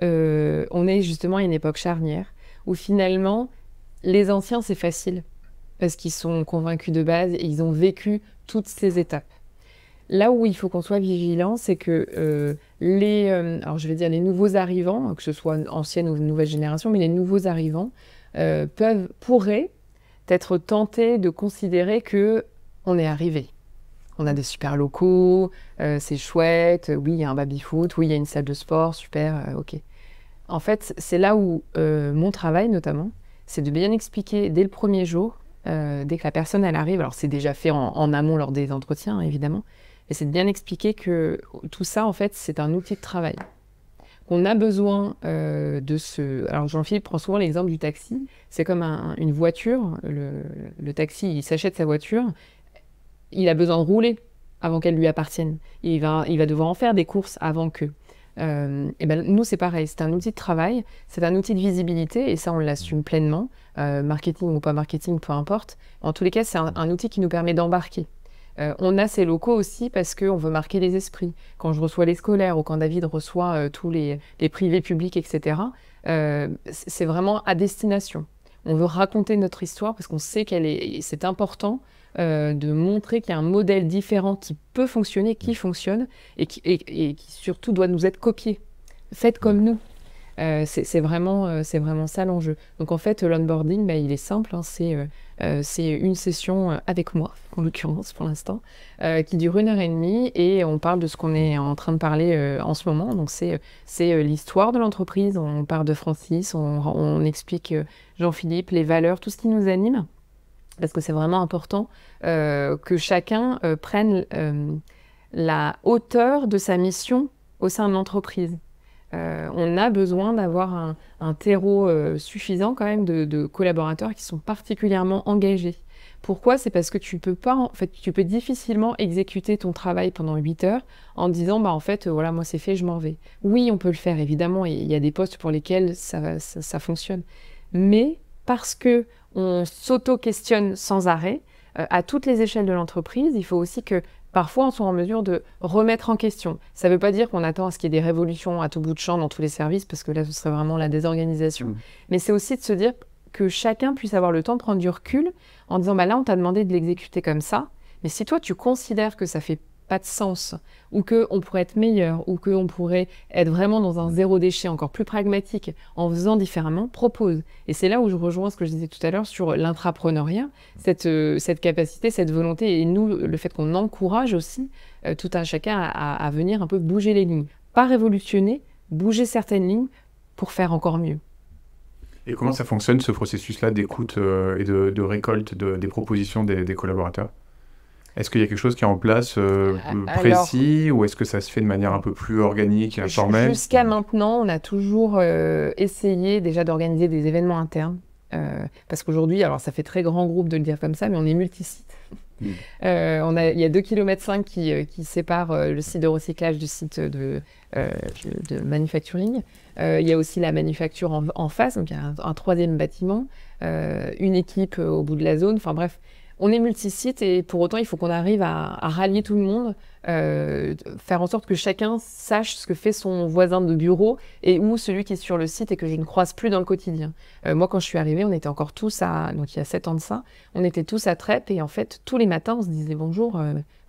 euh, on est justement à une époque charnière où finalement, les anciens, c'est facile parce qu'ils sont convaincus de base et ils ont vécu toutes ces étapes. Là où il faut qu'on soit vigilant, c'est que euh, les, euh, alors je vais dire les nouveaux arrivants, hein, que ce soit ancienne ou nouvelle génération, mais les nouveaux arrivants peuvent pourraient être tentés de considérer que on est arrivé on a des super locaux, euh, c'est chouette, oui, il y a un baby-foot, oui, il y a une salle de sport, super, euh, ok. En fait, c'est là où euh, mon travail, notamment, c'est de bien expliquer dès le premier jour, dès que la personne, elle arrive, alors c'est déjà fait en, amont lors des entretiens, évidemment, Et c'est de bien expliquer que tout ça, en fait, c'est un outil de travail. Qu'on a besoin de ce... Alors Jean-Philippe prend souvent l'exemple du taxi. C'est comme une voiture. Le, le taxi, il s'achète sa voiture il a besoin de rouler avant qu'elle lui appartienne. Il va, il va devoir en faire des courses avant que. Euh, et ben, nous, c'est pareil, c'est un outil de travail, c'est un outil de visibilité, et ça, on l'assume pleinement, euh, marketing ou pas marketing, peu importe. En tous les cas, c'est un, outil qui nous permet d'embarquer. Euh, on a ces locaux aussi parce qu'on veut marquer les esprits. Quand je reçois les scolaires ou quand David reçoit tous les, privés publics, etc., c'est vraiment à destination. On veut raconter notre histoire parce qu'on sait qu'elle est, c'est important euh, de montrer qu'il y a un modèle différent qui peut fonctionner, qui mm. fonctionne et qui, surtout doit nous être copié. Faites comme nous. Euh, euh, c'est vraiment, ça l'enjeu. Donc en fait, l'onboarding, bah, il est simple. Hein. c'est une session avec moi, en l'occurrence pour l'instant, qui dure une heure et demie et on parle de ce qu'on est en train de parler en ce moment. Donc c'est l'histoire de l'entreprise. On parle de Francis, on explique Jean-Philippe, les valeurs, tout ce qui nous anime parce que c'est vraiment important euh, que chacun euh, prenne euh, la hauteur de sa mission au sein de l'entreprise. on a besoin d'avoir un, terreau suffisant quand même de, collaborateurs qui sont particulièrement engagés. Pourquoi C'est parce que tu peux pas, en fait, tu peux difficilement exécuter ton travail pendant 8 heures en disant, bah en fait, voilà, moi c'est fait, je m'en vais. Oui, on peut le faire évidemment, il y a des postes pour lesquels ça fonctionne, mais parce que on s'auto-questionne sans arrêt euh, à toutes les échelles de l'entreprise. Il faut aussi que parfois on soit en mesure de remettre en question. Ça ne veut pas dire qu'on attend à ce qu'il y ait des révolutions à tout bout de champ dans tous les services, parce que là, ce serait vraiment la désorganisation. Mmh. Mais c'est aussi de se dire que chacun puisse avoir le temps de prendre du recul en disant, bah là, on t'a demandé de l'exécuter comme ça, mais si toi, tu considères que ça fait de sens, ou qu'on pourrait être meilleur, ou qu'on pourrait être vraiment dans un zéro déchet encore plus pragmatique en faisant différemment, propose. Et c'est là où je rejoins ce que je disais tout à l'heure sur l'intrapreneuriat, cette, euh, cette capacité, cette volonté, et nous, le fait qu'on encourage aussi euh, tout un chacun à, venir un peu bouger les lignes. Pas révolutionner, bouger certaines lignes pour faire encore mieux. Et comment ça
fonctionne ce processus-là d'écoute euh, et de, récolte des propositions des collaborateurs est-ce qu'il y a quelque chose qui est en place euh, euh, précis ou est-ce que ça se fait de manière un peu plus organique et informelle Jusqu'à
maintenant, on a toujours euh, essayé déjà d'organiser des événements internes. parce qu'aujourd'hui, alors ça fait très grand groupe de le dire comme ça, mais on est multi-sites. Hmm. a, il y a 2,5 km qui, qui séparent le site de recyclage du site de, de manufacturing. il y a aussi la manufacture en, face, donc il y a un, un troisième bâtiment, une équipe au bout de la zone. Enfin bref, on est multisite et pour autant, il faut qu'on arrive à, rallier tout le monde, euh, faire en sorte que chacun sache ce que fait son voisin de bureau et ou celui qui est sur le site et que je ne croise plus dans le quotidien. Euh, moi, quand je suis arrivée, on était encore tous à, donc il y a sept ans de ça, on était tous à trêpe et en fait, tous les matins, on se disait bonjour.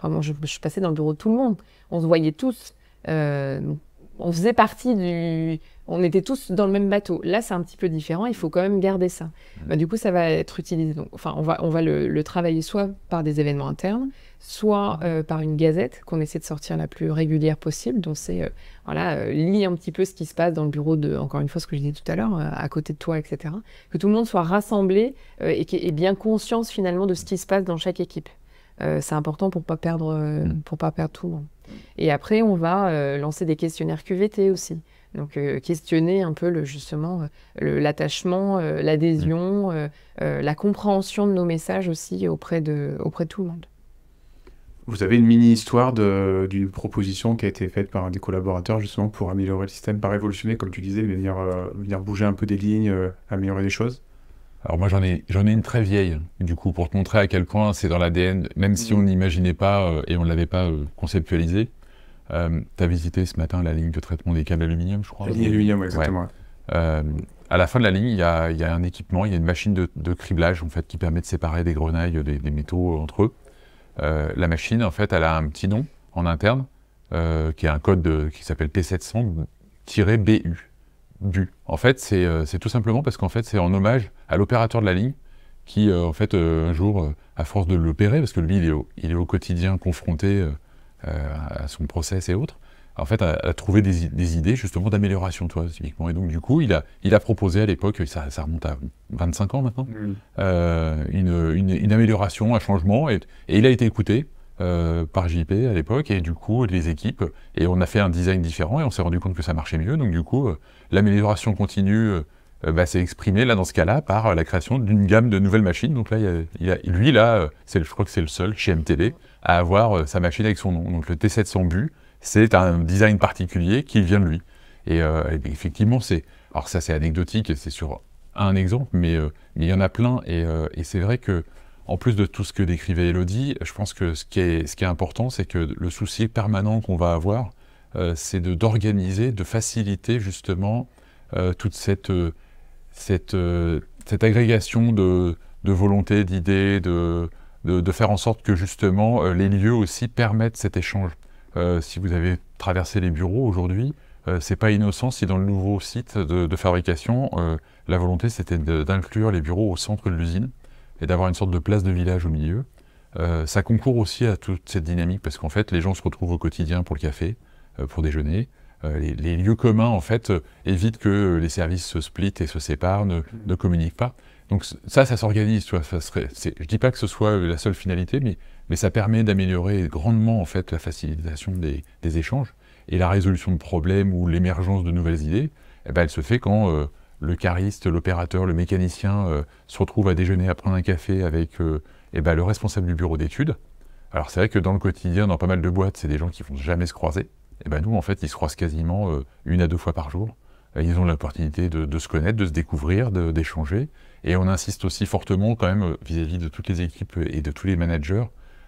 Vraiment, euh, je, je, passais dans le bureau de tout le monde. On se voyait tous. donc on faisait partie du, on était tous dans le même bateau. Là, c'est un petit peu différent. Il faut quand même garder ça. Mmh. Bah, du coup, ça va être utilisé. enfin, on va, on va le, travailler soit par des événements internes, soit mmh. euh, par une gazette qu'on essaie de sortir la plus régulière possible. Donc, c'est euh, voilà, euh, un petit peu ce qui se passe dans le bureau de, encore une fois, ce que je disais tout à l'heure, à côté de toi, etc. Que tout le monde soit rassemblé et, bien conscience finalement de ce qui se passe dans chaque équipe. c'est important pour pas perdre, mmh. pour pas perdre tout et après, on va euh, lancer des questionnaires QVT aussi. Donc, euh, questionner un peu justement euh, l'attachement, l'adhésion, mm. la compréhension de nos messages aussi auprès de, auprès de tout le monde.
Vous avez une mini-histoire d'une proposition qui a été faite par un des collaborateurs justement pour améliorer le système, par révolutionner, comme tu disais, venir, venir bouger un peu des lignes, améliorer les choses
alors moi j'en ai j'en ai une très vieille du coup pour te montrer à quel point c'est dans l'ADN même si on mm. n'imaginait pas euh, et on ne l'avait pas euh, conceptualisé. Euh, tu as visité ce matin la ligne de traitement des câbles d'aluminium je crois. ligne aluminium exactement. à la fin de la ligne il y a, un équipement, il y a une machine de, criblage en fait qui permet de séparer des grenailles des, métaux entre eux. la machine en fait elle a un petit nom en interne qui est un code qui s'appelle P700-BU. En fait, euh, c'est tout simplement parce qu'en fait, c'est en hommage à l'opérateur de la ligne qui, euh, en fait, euh, un jour, à force de l'opérer, parce que lui, il est au, il est au quotidien confronté à son process et autres, en fait, a trouvé des, idées justement d'amélioration, toi, typiquement. Et donc, du coup, il a, il a proposé à l'époque, ça, remonte à 25 ans maintenant, mmh. une, amélioration, un changement, et, il a été écouté par JP à l'époque, et du coup, les équipes, et on a fait un design différent, et on s'est rendu compte que ça marchait mieux. Donc, du coup, L'amélioration continue va euh, euh, bah, s'exprimer, là, dans ce cas-là, par euh, la création d'une gamme de nouvelles machines. Donc là, il a, lui, là, je crois que c'est le seul chez MTB à avoir sa machine avec son nom. Donc le T700 BU, c'est un design particulier qui vient de lui. Et, effectivement, c'est. Alors, ça, c'est anecdotique, c'est sur un exemple, mais il y en a plein. Et, c'est vrai que, en plus de tout ce que décrivait Elodie, je pense que ce qui ce qui est important, c'est que le souci permanent qu'on va avoir, euh, c'est d'organiser, de, faciliter justement euh, toute euh, cette, agrégation de, de volonté, d'idées, de, faire en sorte que justement les lieux aussi permettent cet échange. si vous avez traversé les bureaux aujourd'hui, c'est pas innocent si dans le nouveau site de, fabrication, la volonté c'était d'inclure les bureaux au centre de l'usine et d'avoir une sorte de place de village au milieu. ça concourt aussi à toute cette dynamique parce qu'en fait les gens se retrouvent au quotidien pour le café, euh, pour déjeuner. Euh, les, lieux communs, en fait, euh, évitent que les services se splittent et se séparent, ne, communiquent pas. Donc ça, ça s'organise. Je ne dis pas que ce soit la seule finalité, mais, ça permet d'améliorer grandement en fait la facilitation des, échanges et la résolution de problèmes ou l'émergence de nouvelles idées. Eh ben, elle se fait quand le cariste, l'opérateur, le mécanicien se retrouve à déjeuner, à prendre un café avec eh ben, le responsable du bureau d'études. Alors c'est vrai que dans le quotidien, dans pas mal de boîtes, c'est des gens qui vont jamais se croiser. Et eh ben nous, en fait, ils se croisent quasiment euh, une à deux fois par jour. Euh, ils ont l'opportunité de, se connaître, de se découvrir, d'échanger. Et on insiste aussi fortement quand même euh, vis-à-vis de toutes les équipes et de tous les managers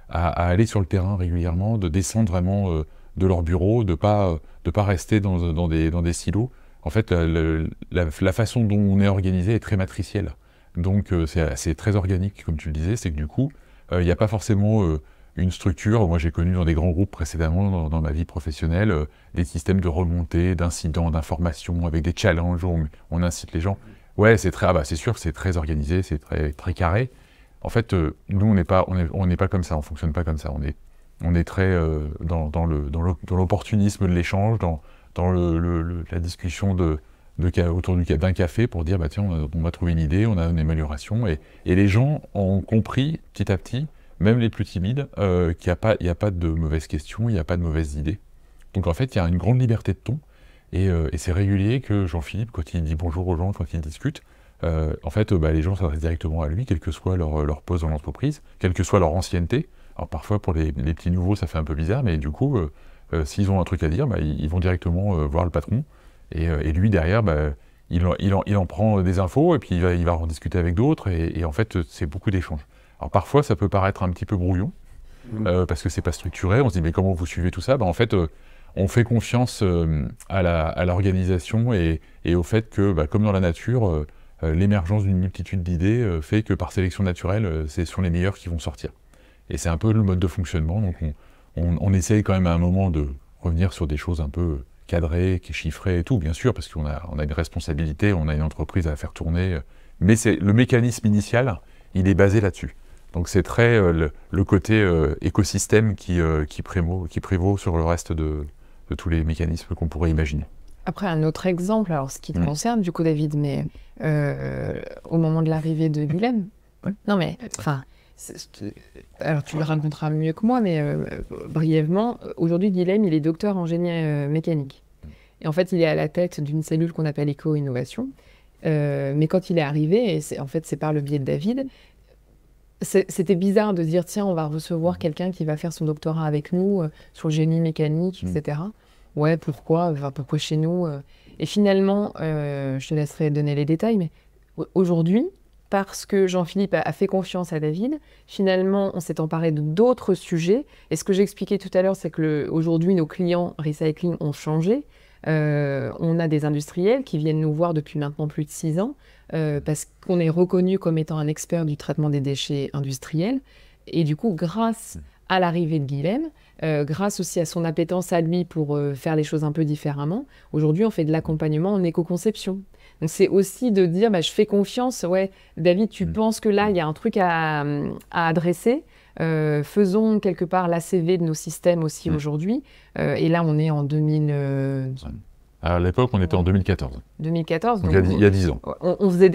à, aller sur le terrain régulièrement, de descendre vraiment de leur bureau, de ne pas, de pas rester dans, dans, des, dans des silos. En fait, la, la, façon dont on est organisé est très matricielle. Donc c'est très organique, comme tu le disais, c'est que du coup, il n'y a pas forcément une structure, moi j'ai connu dans des grands groupes précédemment, dans, ma vie professionnelle, euh, des systèmes de remontée, d'incidents, d'informations, avec des challenges où on, incite les gens. Ouais, c'est très, ah bah, c'est sûr que c'est très organisé, c'est très, très carré. En fait, euh, nous, on n'est pas, on, est, on pas comme ça, on fonctionne pas comme ça. On est, on est très euh, dans, le, dans l'opportunisme de l'échange, dans, dans le, la discussion de, autour du, d'un café pour dire, bah, tiens, on, va trouver une idée, on a une amélioration. Et, et les gens ont compris petit à petit même les plus timides, euh, qu'il n'y a, pas, a pas de mauvaises questions, il n'y a pas de mauvaises idées. Donc en fait, il y a une grande liberté de ton, et, euh, c'est régulier que Jean-Philippe, quand il dit bonjour aux gens, quand il discute, euh, en fait, bah, les gens s'adressent directement à lui, quelle que soit leur, leur dans l'entreprise, quelle que soit leur ancienneté. Alors parfois, pour les, petits nouveaux, ça fait un peu bizarre, mais du coup, s'ils ont un truc à dire, bah, ils, vont directement voir le patron, et, lui, derrière, bah, il, en, prend des infos, et puis il va, en discuter avec d'autres, et en fait, c'est beaucoup d'échanges. Alors parfois, ça peut paraître un petit peu brouillon, mm. euh, parce que c'est pas structuré. On se dit, mais comment vous suivez tout ça ben, En fait, euh, on fait confiance euh, à l'organisation et, et, au fait que, bah, comme dans la nature, l'émergence d'une multitude d'idées fait que par sélection naturelle, ce sont les meilleurs qui vont sortir. Et c'est un peu le mode de fonctionnement. Donc on, on, essaye quand même à un moment de revenir sur des choses un peu cadrées, qui chiffrées et tout, bien sûr, parce qu'on a, on a une responsabilité, on a une entreprise à faire tourner. Mais c'est le mécanisme initial, il est basé là-dessus. Donc c'est très euh, le, côté euh, écosystème euh, qui, prévaut, sur le reste de, tous les mécanismes qu'on pourrait imaginer.
Après, un autre exemple, alors ce qui te mm. concerne, du coup, David, mais au moment de l'arrivée de Guilhem, non mais, enfin, alors tu le raconteras mieux que moi, mais brièvement, aujourd'hui, Guilhem il est docteur en génie mécanique. Et en fait, il est à la tête d'une cellule qu'on appelle éco-innovation. mais quand il est arrivé, et c'est, en fait, c'est par le biais de David, c'était bizarre de dire tiens, on va recevoir mm. quelqu'un qui va faire son doctorat avec nous euh, sur génie mécanique, mm. etc. Ouais, pourquoi enfin, Pourquoi chez nous euh. Et finalement, euh, je te laisserai donner les détails, mais aujourd'hui, parce que Jean-Philippe a, fait confiance à David, finalement, on s'est emparé de d'autres sujets. Et ce que j'expliquais tout à l'heure, c'est que nos clients recycling ont changé. on a des industriels qui viennent nous voir depuis maintenant plus de six ans euh, parce qu'on est reconnu comme étant un expert du traitement des déchets industriels. Et du coup, grâce mm. à l'arrivée de Guilhem, euh, grâce aussi à son appétence à lui pour euh, faire les choses un peu différemment, aujourd'hui on fait de l'accompagnement en éco-conception. Donc c'est aussi de dire, bah, je fais confiance, ouais, David, tu mm. penses que là, il y a un truc à, adresser, faisons quelque part l'ACV de nos systèmes aussi mm. aujourd'hui. et là, on est en 2000,
à l'époque, on était en 2014.
2014, donc, il, y a, il, 10 ans.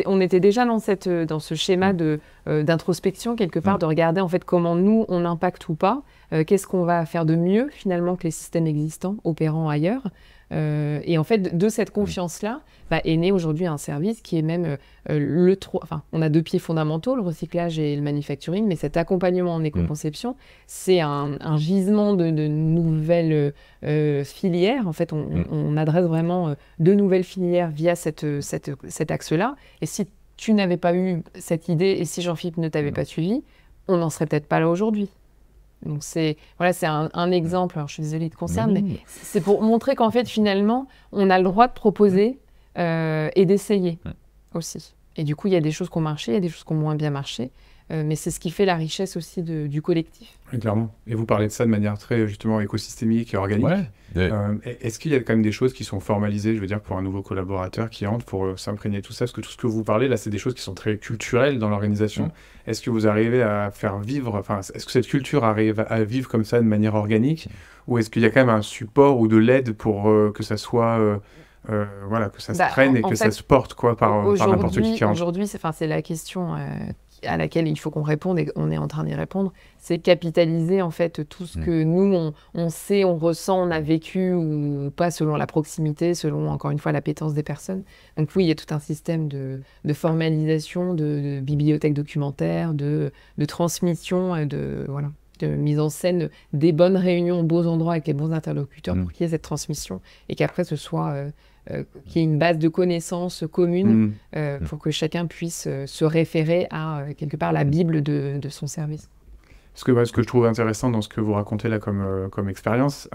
On, était déjà dans, euh, dans ce schéma de, euh, d'introspection, quelque part, mm. de regarder en fait comment nous, on impacte ou pas, euh, qu'est-ce qu'on va faire de mieux finalement que les systèmes existants opérant ailleurs. Euh, et en fait, de cette mm. confiance-là, bah, est né aujourd'hui un service qui est même euh, euh, le trois. Enfin, on a deux pieds fondamentaux, le recyclage et le manufacturing, mais cet accompagnement en éco-conception, mm. c'est un, gisement de, nouvelles filières. En fait, on, mm. adresse vraiment de nouvelles filières via cet axe-là. Et si tu n'avais pas eu cette idée et si Jean-Philippe ne t'avait pas suivi, on n'en serait peut-être pas là aujourd'hui. Donc c'est voilà, c'est un, exemple. Alors je suis désolée de concerne, mais, c'est pour montrer qu'en fait finalement, on a le droit de proposer euh, et d'essayer aussi. Et du coup, il y a des choses qui ont marché, il y a des choses qui ont moins bien marché. Euh, mais c'est ce qui fait la richesse aussi du collectif.
clairement. Et vous parlez de ça de manière très euh, justement écosystémique et organique. Euh, est-ce qu'il y a quand même des choses qui sont formalisées, je veux dire, pour un nouveau collaborateur qui entre pour s'imprégner tout ça Parce que tout ce que vous parlez là, c'est des choses qui sont très culturelles dans l'organisation. Mm. Est-ce que vous arrivez à faire vivre, enfin, est-ce que cette culture arrive à vivre comme ça de manière organique Ou est-ce qu'il y a quand même un support ou de l'aide pour que ça soit. voilà, que ça se bah, prenne et que ça se porte quoi, par, n'importe qui. Aujourd'hui,
c'est la question à laquelle il faut qu'on réponde et on est en train d'y répondre, c'est capitaliser en fait tout ce mm. que nous on, sait, on ressent, on a vécu ou pas selon la proximité, selon encore une fois l'appétence des personnes. Donc oui, il y a tout un système de, formalisation, de, bibliothèque documentaire, de, transmission, de voilà, de mise en scène des bonnes réunions aux beaux endroits avec les bons interlocuteurs mm. pour qu'il y ait cette transmission et qu'après ce soit euh, euh, qui qu'il y ait une base de connaissances commune mm. euh, mm. pour que chacun puisse euh, se référer à, quelque part, la Bible de, son service.
Ce que, je trouve intéressant dans ce que vous racontez là comme, expérience,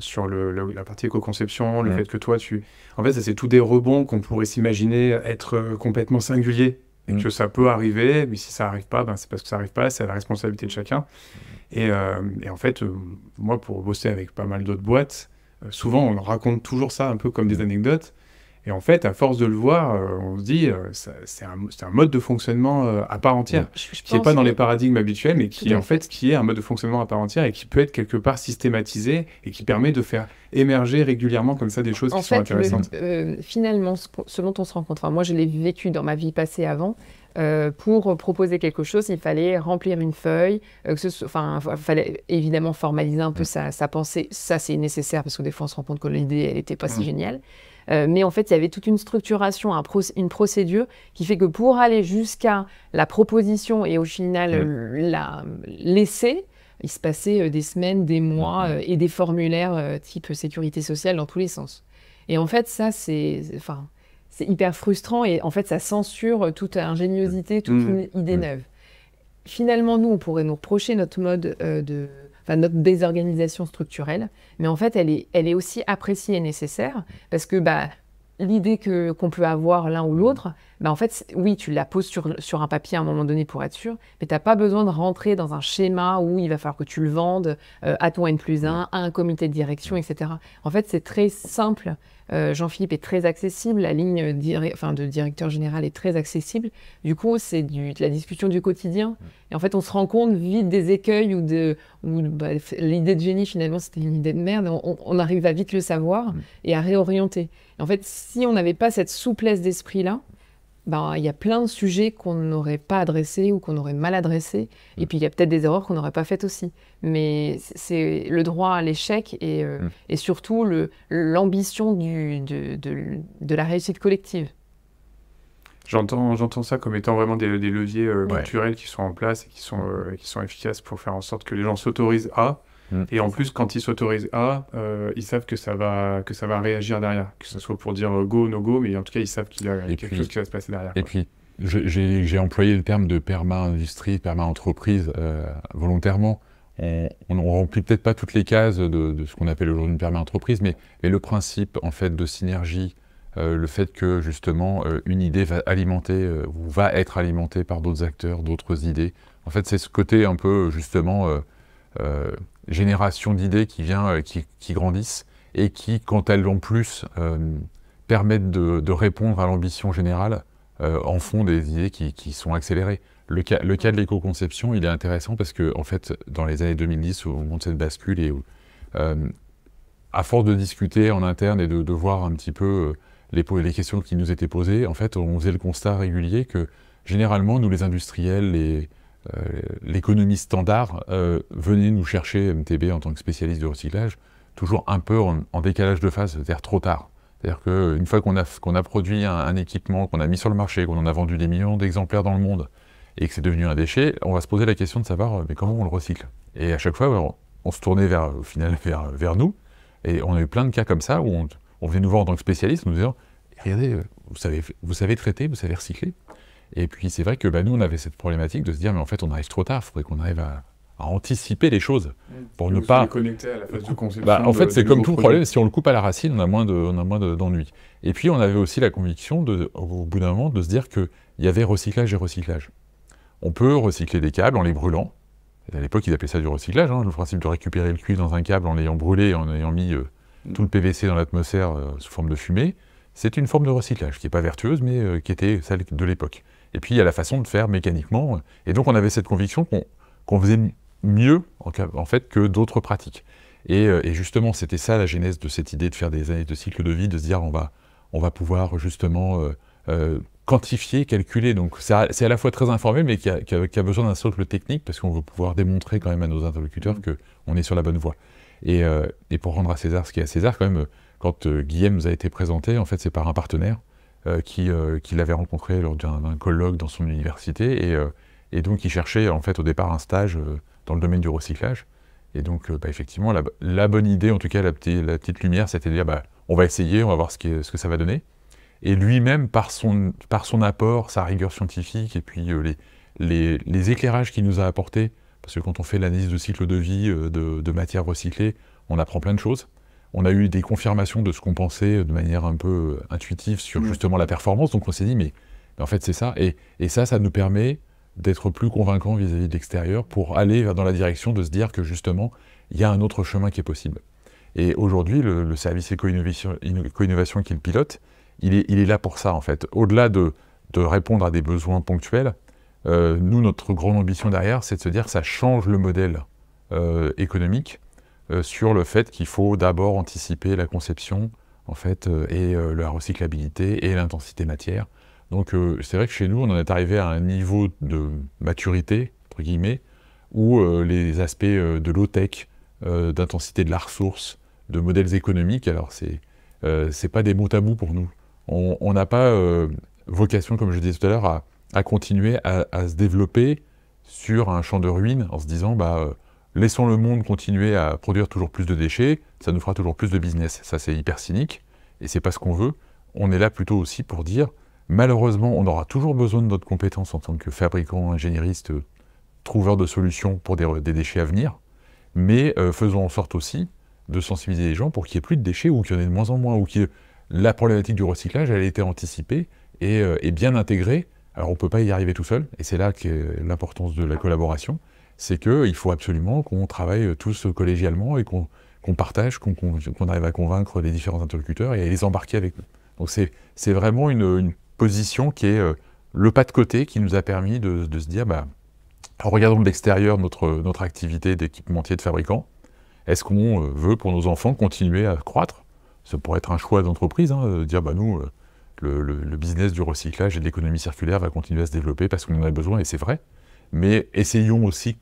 sur la partie éco-conception, le mm. fait que toi, tu... En fait, c'est tous des rebonds qu'on pourrait s'imaginer être complètement singuliers et que ça peut arriver, mais si ça n'arrive pas, ben, c'est parce que ça n'arrive pas, c'est la responsabilité de chacun. et en fait, moi, pour bosser avec pas mal d'autres boîtes, euh, souvent, on raconte toujours ça un peu comme des anecdotes. Et en fait, à force de le voir, euh, on se dit, euh, c'est un, mode de fonctionnement à part entière, qui n'est pas dans les paradigmes habituels, mais qui est en fait qui est un mode de fonctionnement à part entière et qui peut être quelque part systématisé et qui permet de faire émerger régulièrement comme ça des choses qui sont intéressantes.
finalement, selon ce, on se rencontre, enfin, moi je l'ai vécu dans ma vie passée avant, euh, pour proposer quelque chose, il fallait remplir une feuille, euh, enfin, il fallait évidemment formaliser un peu mm. sa, pensée. Ça, c'est nécessaire parce que des fois, on se rend compte que l'idée, elle n'était pas si mm. géniale. Euh, mais en fait, il y avait toute une structuration, une procédure qui fait que pour aller jusqu'à la proposition et au final la laisser, il se passait des semaines, des mois mm. et des formulaires type sécurité sociale dans tous les sens. Et en fait, ça, c'est, enfin, c'est hyper frustrant et en fait, ça censure toute ingéniosité, mm. toute mm. idée mm. neuve. Finalement, nous, on pourrait nous reprocher notre mode euh, de. Enfin, notre désorganisation structurelle, mais en fait, elle est, aussi appréciée et nécessaire parce que bah, l'idée qu'on peut avoir l'un ou l'autre, bah, en fait, oui, tu la poses sur, sur, un papier à un moment donné pour être sûr, mais tu n'as pas besoin de rentrer dans un schéma où il va falloir que tu le vendes euh, à ton N plus 1, à un comité de direction, etc. En fait, c'est très simple. Euh, Jean-Philippe est très accessible, la ligne de directeur général est très accessible. Du coup, c'est de la discussion du quotidien. Et en fait, on se rend compte vite des écueils ou de ou, bah, l'idée de génie, finalement, c'était une idée de merde. On, on, arrive à vite le savoir et à réorienter. en fait, si on n'avait pas cette souplesse d'esprit-là, ben, il y a plein de sujets qu'on n'aurait pas adressés ou qu'on aurait mal adressés. Et mm. puis, il y a peut-être des erreurs qu'on n'aurait pas faites aussi. Mais c'est le droit à l'échec et, euh, mm. et surtout l'ambition de, de, de, la réussite collective.
J'entends, j'entends ça comme étant vraiment des, leviers culturels euh, qui sont en place et qui sont, euh, qui sont efficaces pour faire en sorte que les gens s'autorisent à, Mm. Et en plus, quand ils s'autorisent à, euh, ils savent que ça, va, que ça va réagir derrière, que ce soit pour dire euh, go, no go, mais en tout cas, ils savent qu'il y a quelque chose qui va se passer derrière. Et puis,
j'ai employé le terme de perma-industrie, perma-entreprise euh, volontairement. On ne remplit peut-être pas toutes les cases de, ce qu'on appelle aujourd'hui une perma-entreprise, mais, le principe en fait de synergie, le fait que justement une idée va alimenter ou va être alimentée par d'autres acteurs, d'autres idées. En fait, c'est ce côté un peu justement génération d'idées qui, vient, euh, qui, grandissent et qui, quand elles l'ont plus, euh, permettent de, répondre à l'ambition générale euh, en font des idées qui, sont accélérées. Le cas, le cas, de l'éco-conception, il est intéressant parce que, en fait, dans les années 2010, au moment de cette bascule, et où, à force de discuter en interne et de, de voir un petit peu les, les, questions qui nous étaient posées, en fait, on faisait le constat régulier que, généralement, nous, les industriels, les, euh, l'économie standard, euh, venait nous chercher MTB en tant que spécialiste du recyclage, toujours un peu en, décalage de phase, c'est-à-dire trop tard. C'est-à-dire qu'une euh, fois qu'on a, produit un, équipement, qu'on a mis sur le marché, qu'on en a vendu des millions d'exemplaires dans le monde, et que c'est devenu un déchet, on va se poser la question de savoir mais comment on le recycle. Et à chaque fois, on, se tournait vers, au final vers, nous, et on a eu plein de cas comme ça où on, vient venait nous voir en tant que spécialiste, nous disant regardez, vous savez, vous savez traiter, vous savez recycler. Et puis c'est vrai que bah, nous, on avait cette problématique de se dire, mais en fait, on arrive trop tard, il faudrait qu'on arrive à, anticiper les choses pour ne pas...
connecter à la phase de conception. Bah, en fait, c'est comme tout problème,
si on le coupe à la racine, on a moins d'ennuis. et puis on avait aussi la conviction, au bout d'un moment, de se dire qu'il y avait recyclage et recyclage. On peut recycler des câbles en les brûlant. À l'époque, ils appelaient ça du recyclage, hein, le principe de récupérer le cuivre dans un câble en l'ayant brûlé, en ayant mis euh, mm. tout le PVC dans l'atmosphère euh, sous forme de fumée. C'est une forme de recyclage qui n'est pas vertueuse, mais euh, qui était celle de l'époque et puis il y a la façon de faire mécaniquement. Et donc on avait cette conviction qu'on faisait mieux en, fait que d'autres pratiques. Euh, et, justement, c'était ça la genèse de cette idée de faire des années de cycle de vie, de se dire on va, on va pouvoir justement euh, euh, quantifier, calculer. Donc c'est à, la fois très informé, mais qui a, besoin d'un socle technique, parce qu'on veut pouvoir démontrer quand même à nos interlocuteurs mmh. qu'on est sur la bonne voie. Et, pour rendre à César ce qui est à César, quand même, quand Guillaume nous a été présenté, en fait, c'est par un partenaire euh, qui, euh, qui l'avait rencontré lors d'un colloque dans son université. Euh, et, donc, il cherchait en fait au départ un stage dans le domaine du recyclage. Et donc, bah, effectivement, la, bonne idée, en tout cas la, la petite lumière, c'était de dire bah, on va essayer, on va voir ce, que ça va donner. Et lui-même, par son, apport, sa rigueur scientifique et puis les, éclairages qu'il nous a apportés, parce que quand on fait l'analyse de cycle de vie de, de matières recyclées, on apprend plein de choses on a eu des confirmations de ce qu'on pensait de manière un peu euh, intuitive sur mm. justement la performance. Donc on s'est dit, mais, en fait, c'est ça. Et, ça, ça nous permet d'être plus convaincants vis-à-vis de l'extérieur pour aller dans la direction de se dire que justement, il y a un autre chemin qui est possible. Et aujourd'hui, le, service éco-innovation qui le pilote, il est, là pour ça, en fait. Au-delà de, répondre à des besoins ponctuels, euh, nous, notre grande ambition derrière, c'est de se dire que ça change le modèle euh, économique euh, sur le fait qu'il faut d'abord anticiper la conception en fait, euh, et euh, la recyclabilité et l'intensité matière. Donc c'est vrai que chez nous, on en est arrivé à un niveau de maturité, entre guillemets, où les aspects de low-tech, d'intensité de la ressource, de modèles économiques, alors c'est n'est pas des mots tabous pour nous. On n'a pas vocation, comme je disais tout à l'heure, à, continuer à, à, se développer sur un champ de ruines en se disant bah, laissons le monde continuer à produire toujours plus de déchets, ça nous fera toujours plus de business. Ça, c'est hyper cynique et c'est pas ce qu'on veut. On est là plutôt aussi pour dire, malheureusement, on aura toujours besoin de notre compétence en tant que fabricant, ingénieriste, trouveur de solutions pour des, déchets à venir, mais euh, faisons en sorte aussi de sensibiliser les gens pour qu'il n'y ait plus de déchets ou qu'il y en ait de moins en moins, ou que la problématique du recyclage, elle a été anticipée et, euh, bien intégrée. Alors on ne peut pas y arriver tout seul, et c'est là que l'importance de la collaboration, c'est qu'il faut absolument qu'on travaille euh, tous euh, collégialement et qu'on partage, qu'on arrive à convaincre les différents interlocuteurs et à les embarquer avec nous. Donc c'est vraiment une, position qui est euh, le pas de côté qui nous a permis de, se dire, bah, en regardant de l'extérieur notre, notre activité d'équipementier de fabricant, est-ce qu'on veut pour nos enfants continuer à croître Ça pourrait être un choix d'entreprise, hein, de dire, bah, nous, le, le, business du recyclage et de l'économie circulaire va continuer à se développer parce qu'on en a besoin, et c'est vrai. Mais essayons aussi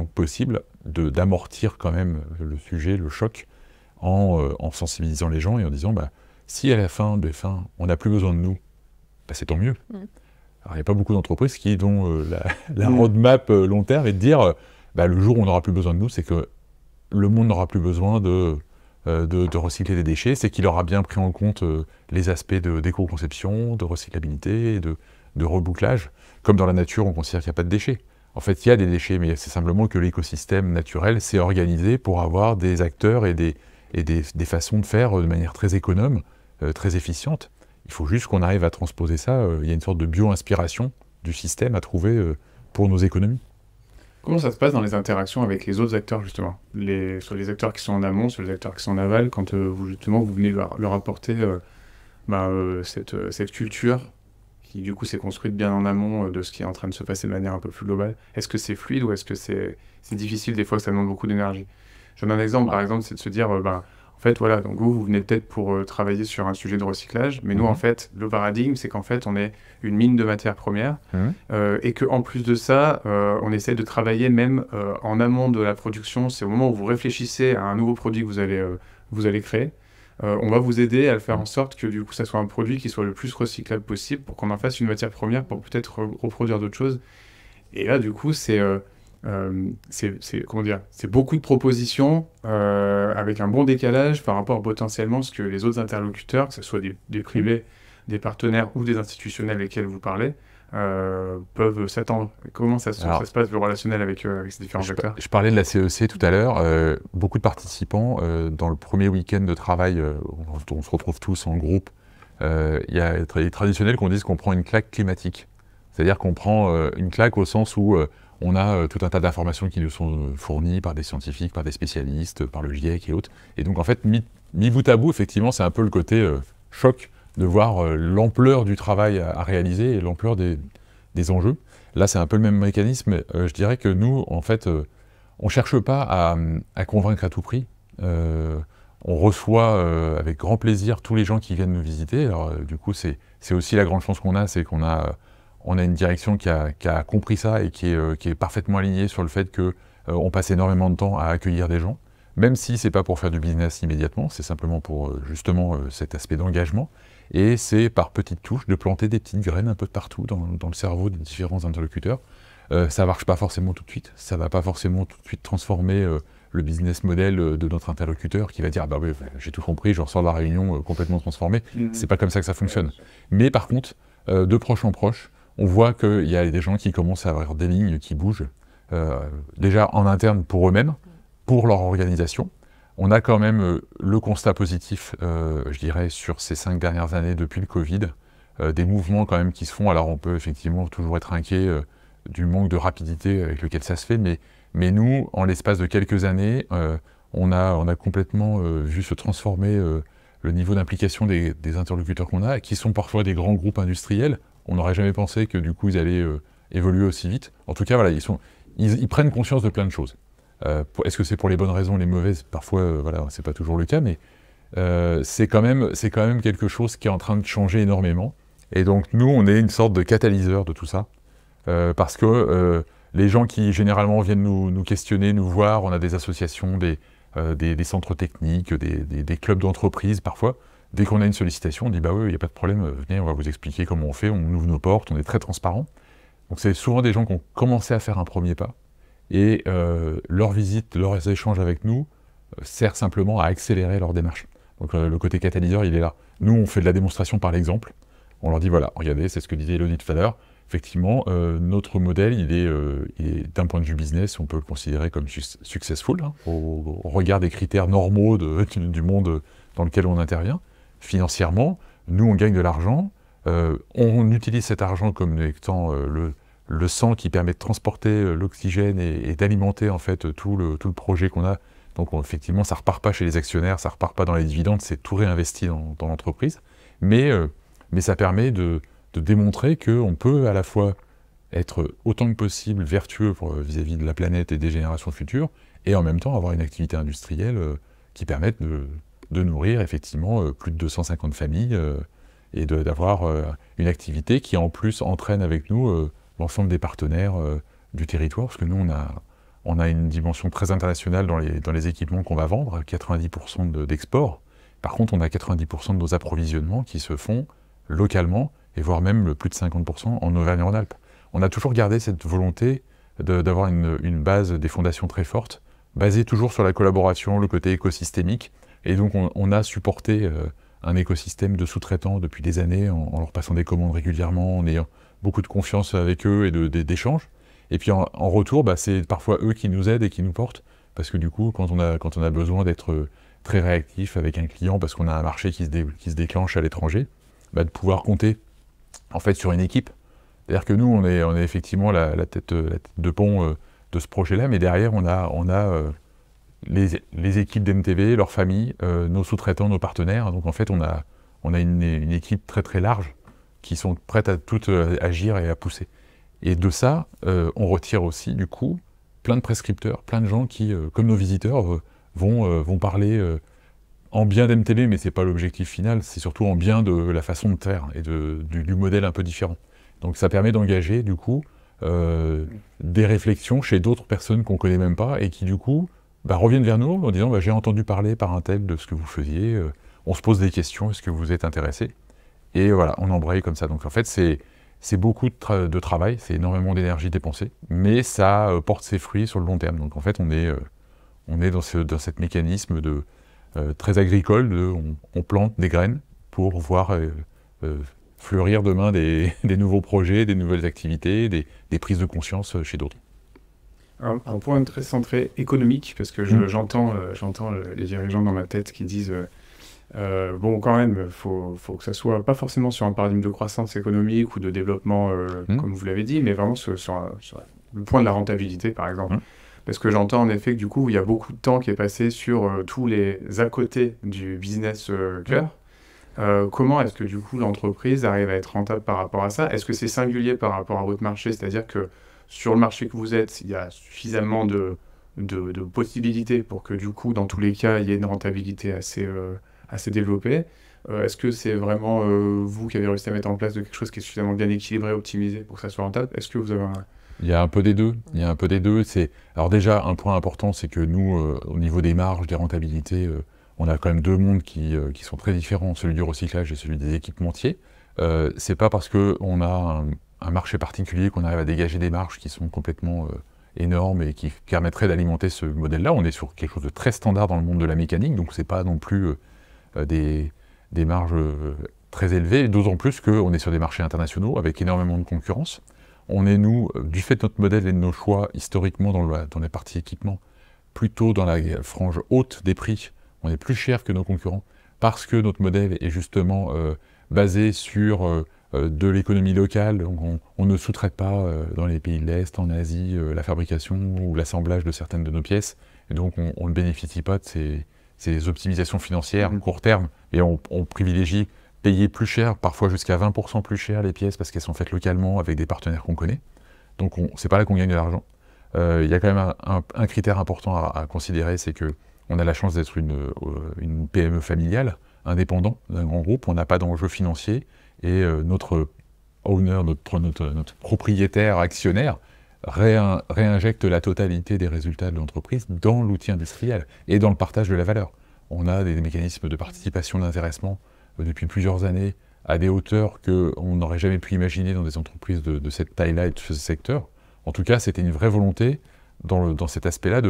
possible de possible d'amortir quand même le sujet, le choc, en, euh, en, sensibilisant les gens et en disant bah, si à la fin de fin on n'a plus besoin de nous, bah, c'est tant mieux. Mm. Alors, il n'y a pas beaucoup d'entreprises qui dont euh, la, roadmap euh, long terme et de dire bah, le jour où on n'aura plus besoin de nous, c'est que le monde n'aura plus besoin de, de, recycler des déchets, c'est qu'il aura bien pris en compte les aspects de d'éco-conception, de, recyclabilité, de, de rebouclage. Comme dans la nature, on considère qu'il n'y a pas de déchets. En fait, il y a des déchets, mais c'est simplement que l'écosystème naturel s'est organisé pour avoir des acteurs et des, et des, des façons de faire euh, de manière très économe, euh, très efficiente. Il faut juste qu'on arrive à transposer ça. Euh, il y a une sorte de bio-inspiration du système à trouver pour nos économies. Comment
ça se passe dans les interactions avec les autres acteurs, justement les, Sur les acteurs qui sont en amont, sur les acteurs qui sont en aval, quand vous, justement, vous venez leur, apporter bah, cette, cette, culture qui du coup s'est construite bien en amont euh, de ce qui est en train de se passer de manière un peu plus globale. Est-ce que c'est fluide ou est-ce que c'est difficile des fois que ça demande beaucoup d'énergie Je donne un exemple, par exemple, c'est de se dire, euh, ben, en fait, voilà, donc vous, vous venez peut-être pour euh, travailler sur un sujet de recyclage, mais nous, en mhm. fait, le paradigme, c'est qu'en fait, on est une mine de matières premières ah euh, et qu'en plus de ça, on essaie de travailler même en amont de la production. C'est au moment où vous réfléchissez à un nouveau produit que vous allez, vous allez créer euh, on va vous aider à le faire en sorte que du coup ça soit un produit qui soit le plus recyclable possible pour qu'on en fasse une matière première pour peut-être reproduire d'autres choses. Et là du coup c'est euh, euh, beaucoup de propositions avec un bon décalage par rapport potentiellement ce que les autres interlocuteurs, que ce soit des, privés, des partenaires ou des institutionnels lesquels vous parlez, euh, peuvent s'attendre Comment ça, se passe le relationnel avec, euh, ces différents acteurs
Je parlais de la CEC e tout à l'heure. Euh, beaucoup de participants, euh, dans le premier week-end de travail, on, se retrouve tous en groupe, il y a les traditionnels qu'on dise qu'on prend une claque climatique. C'est-à-dire qu'on prend une claque au sens où on a tout un tas d'informations qui nous sont fournies par des scientifiques, par des spécialistes, par le GIEC et autres. Et donc, en fait, mi mis bout à bout, effectivement, c'est un peu le côté choc de voir euh, l'ampleur du travail à, réaliser et l'ampleur des, enjeux. Là, c'est un peu le même mécanisme. Euh, je dirais que nous, en fait, euh, on ne cherche pas à, convaincre à tout prix. on reçoit avec grand plaisir tous les gens qui viennent nous visiter. Alors, du coup, c'est aussi la grande chance qu'on a, c'est qu'on a, on a une direction qui a, compris ça et qui est, parfaitement alignée sur le fait qu'on passe énormément de temps à accueillir des gens, même si ce n'est pas pour faire du business immédiatement, c'est simplement pour justement cet aspect d'engagement. Et c'est par petites touches de planter des petites graines un peu de partout dans, le cerveau des différents interlocuteurs. Euh, ça ne marche pas forcément tout de suite, ça ne va pas forcément tout de suite transformer euh, le business model euh, de notre interlocuteur qui va dire ah oui, j'ai tout compris, je ressors de la réunion complètement transformé. Mm-hmm. C'est pas comme ça que ça fonctionne. Mais par contre, de proche en proche, on voit qu'il y a des gens qui commencent à avoir des lignes qui bougent, déjà en interne pour eux-mêmes, pour leur organisation, on a quand même euh, le constat positif, euh, je dirais, sur ces cinq dernières années depuis le Covid, euh, des mouvements quand même qui se font. Alors on peut effectivement toujours être inquiet du manque de rapidité avec lequel ça se fait, mais, nous, en l'espace de quelques années, on a, on, a, complètement vu se transformer le niveau d'implication des, interlocuteurs qu'on a, qui sont parfois des grands groupes industriels. On n'aurait jamais pensé que du coup ils allaient évoluer aussi vite. En tout cas, voilà, ils, sont, ils prennent conscience de plein de choses. Euh, est-ce que c'est pour les bonnes raisons, les mauvaises Parfois, euh, voilà, c'est pas toujours le cas, mais euh, c'est quand, même, quelque chose qui est en train de changer énormément. Et donc, nous, on est une sorte de catalyseur de tout ça. parce que les gens qui généralement viennent nous, questionner, nous voir, on a des associations, des, centres techniques, des, clubs d'entreprise parfois. Dès qu'on a une sollicitation, on dit bah oui, il n'y a pas de problème, venez, on va vous expliquer comment on fait, on ouvre nos portes, on est très transparent. Donc c'est souvent des gens qui ont commencé à faire un premier pas et euh, leur visite, leurs échanges avec nous euh, sert simplement à accélérer leur démarche. Donc euh, le côté catalyseur, il est là. Nous, on fait de la démonstration par l'exemple. On leur dit, voilà, regardez, c'est ce que disait Elodie tout Effectivement, notre modèle, il est, d'un point de vue business, on peut le considérer comme successful, On hein, au, les regard des critères normaux de, du monde dans lequel on intervient. Financièrement, nous, on gagne de l'argent, on utilise cet argent comme étant le, le sang qui permet de transporter euh, l'oxygène et, d'alimenter en fait tout le, tout le projet qu'on a. Donc effectivement, ça repart pas chez les actionnaires, ça repart pas dans les dividendes, c'est tout réinvesti dans, l'entreprise. Mais, euh, mais ça permet de, de démontrer qu'on peut à la fois être autant que possible vertueux euh, vis-à-vis de la planète et des générations futures, et en même temps avoir une activité industrielle qui permette de, de nourrir effectivement plus de 250 familles et d'avoir une activité qui en plus entraîne avec nous l'ensemble des partenaires euh, du territoire, parce que nous, on a, on a une dimension très internationale dans les, dans les équipements qu'on va vendre, 90% d'export. Par contre, on a 90% de nos approvisionnements qui se font localement, et voire même le plus de 50% en auvergne en alpes On a toujours gardé cette volonté d'avoir une, base, des fondations très fortes, basée toujours sur la collaboration, le côté écosystémique. Et donc, on, a supporté euh, un écosystème de sous-traitants depuis des années, en, leur passant des commandes régulièrement, en ayant beaucoup de confiance avec eux et d'échanges. Et puis en, retour, bah, c'est parfois eux qui nous aident et qui nous portent, parce que du coup, quand on a, quand on a besoin d'être euh, très réactif avec un client, parce qu'on a un marché qui se, qui se déclenche à l'étranger, bah, de pouvoir compter en fait sur une équipe. C'est-à-dire que nous, on est, on est effectivement la, euh, tête, de pont euh, de ce projet-là, mais derrière, on a, on a les, équipes d'MTV, leurs familles, nos sous-traitants, nos partenaires. Donc en fait, on a, on a une équipe très très large qui sont prêtes à toutes euh, agir et à pousser. Et de ça, euh, on retire aussi, du coup, plein de prescripteurs, plein de gens qui, euh, comme nos visiteurs, vont, vont parler en bien d'MTB, mais ce n'est pas l'objectif final, c'est surtout en bien de la façon de faire et du, modèle un peu différent. Donc ça permet d'engager, du coup, des réflexions chez d'autres personnes qu'on ne connaît même pas et qui, du coup, bah, reviennent vers nous en disant bah, J'ai entendu parler par un tel de ce que vous faisiez, on se pose des questions, est-ce que vous êtes intéressé et voilà, on embraye comme ça. Donc en fait, c'est c'est beaucoup de, travail, c'est énormément d'énergie dépensée, mais ça euh, porte ses fruits sur le long terme. Donc en fait, on est, euh, on est dans ce dans cet mécanisme de, euh, très agricole, de, on, plante des graines pour voir fleurir demain des, des, nouveaux projets, des nouvelles activités, des, des prises de conscience chez d'autres.
un point très centré économique, parce que mmh. j'entends les dirigeants dans ma tête qui disent euh, bon, quand même, il faut, que ça soit pas forcément sur un paradigme de croissance économique ou de développement, euh, hmm. comme vous l'avez dit, mais vraiment sur, le point de la rentabilité, par exemple. Hmm. Parce que j'entends en effet que du coup, il y a beaucoup de temps qui est passé sur euh, tous les à côté du business cœur. Hmm. comment est-ce que du coup l'entreprise arrive à être rentable par rapport à ça Est-ce que c'est singulier par rapport à votre marché C'est-à-dire que sur le marché que vous êtes, il y a suffisamment de, de, de possibilités pour que du coup, dans tous les cas, il y ait une rentabilité assez assez développé. Euh, est-ce que c'est vraiment euh, vous qui avez réussi à mettre en place quelque chose qui est suffisamment bien équilibré, optimisé pour que ça soit rentable Est-ce que vous avez un...
Il y a un peu des deux. Il y a un peu des deux. C'est alors déjà un point important, c'est que nous, euh, au niveau des marges, des rentabilités, on a quand même deux mondes qui, qui, sont très différents, celui du recyclage et celui des équipementiers. c'est pas parce que on a un, un marché particulier qu'on arrive à dégager des marges qui sont complètement énormes et qui permettraient d'alimenter ce modèle-là. On est sur quelque chose de très standard dans le monde de la mécanique, donc c'est pas non plus euh, des, des, marges euh, très élevées, d'autant plus qu'on est sur des marchés internationaux avec énormément de concurrence. On est, nous, euh, du fait de notre modèle et de nos choix historiquement dans, la, dans les parties équipements, plutôt dans la frange haute des prix. On est plus cher que nos concurrents parce que notre modèle est justement basé sur de l'économie locale. Donc on, ne sous-traite pas dans les pays de l'Est, en Asie, la fabrication ou l'assemblage de certaines de nos pièces. Et donc on ne bénéficie pas de ces, ces optimisations financières mmh. court terme, et on, privilégie payer plus cher, parfois jusqu'à 20% plus cher les pièces parce qu'elles sont faites localement avec des partenaires qu'on connaît. Donc c'est pas là qu'on gagne de l'argent. Euh, il y a quand même un, critère important à, considérer, c'est que on a la chance d'être une, euh, une, PME familiale, indépendant d'un grand groupe, on n'a pas d'enjeu financier et euh, notre owner, notre propriétaire actionnaire, réinjecte la totalité des résultats de l'entreprise dans l'outil industriel et dans le partage de la valeur. On a des mécanismes de participation d'intéressement euh, depuis plusieurs années à des hauteurs qu'on n'aurait jamais pu imaginer dans des entreprises de, cette taille-là et de ce secteur. En tout cas, c'était une vraie volonté dans, dans cet aspect-là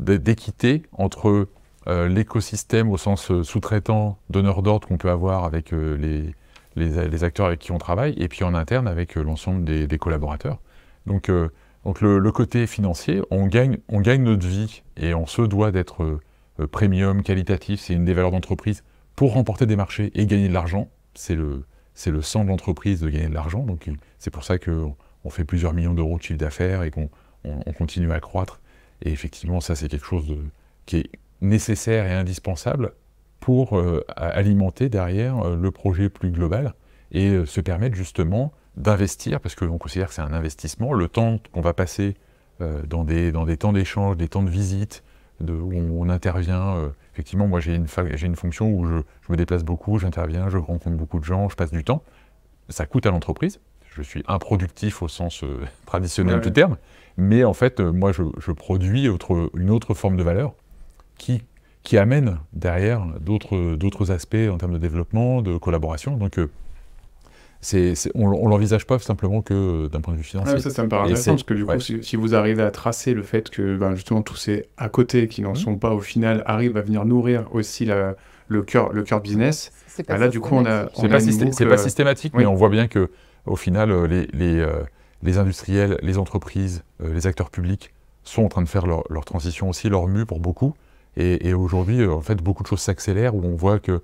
d'équité entre euh, l'écosystème au sens euh, sous-traitant, donneur d'ordre qu'on peut avoir avec les, les, acteurs avec qui on travaille, et puis en interne avec l'ensemble des, des, collaborateurs. Donc donc le, côté financier, on gagne, notre vie et on se doit d'être euh, premium, qualitatif, c'est une des valeurs d'entreprise pour remporter des marchés et gagner de l'argent. C'est le, c'est sang de l'entreprise de gagner de l'argent. Donc c'est pour ça qu'on fait plusieurs millions d'euros de chiffre d'affaires et qu'on continue à croître. Et effectivement, ça c'est quelque chose qui est nécessaire et indispensable pour euh, alimenter derrière euh, le projet plus global et se permettre justement d'investir, parce qu'on considère que c'est un investissement, le temps qu'on va passer euh, dans, des, dans des temps d'échange, des temps de visite, où on, intervient. Euh, effectivement, moi j'ai une, une fonction où je, me déplace beaucoup, j'interviens, je rencontre beaucoup de gens, je passe du temps. Ça coûte à l'entreprise. Je suis improductif au sens euh, traditionnel du terme, mais en fait, moi je, je produis autre, une autre forme de valeur qui, qui amène derrière d'autres, d'autres aspects en termes de développement, de collaboration. Donc, on, ne l'envisage pas simplement que euh, d'un point de vue financier. Ah, ça, me paraît intéressant parce que du coup,
si, vous arrivez à tracer le fait que ben, justement tous ces à côté qui n'en mhm. sont pas au final arrivent à venir nourrir aussi le cœur le cœur business, ben, là du coup on a. C'est pas, pas, euh, systématique, mais on
voit bien que au final euh, les, les, les industriels, les entreprises, les acteurs publics sont en train de faire leur, transition aussi, leur mue pour beaucoup. Et, aujourd'hui, en fait, beaucoup de choses s'accélèrent où on voit que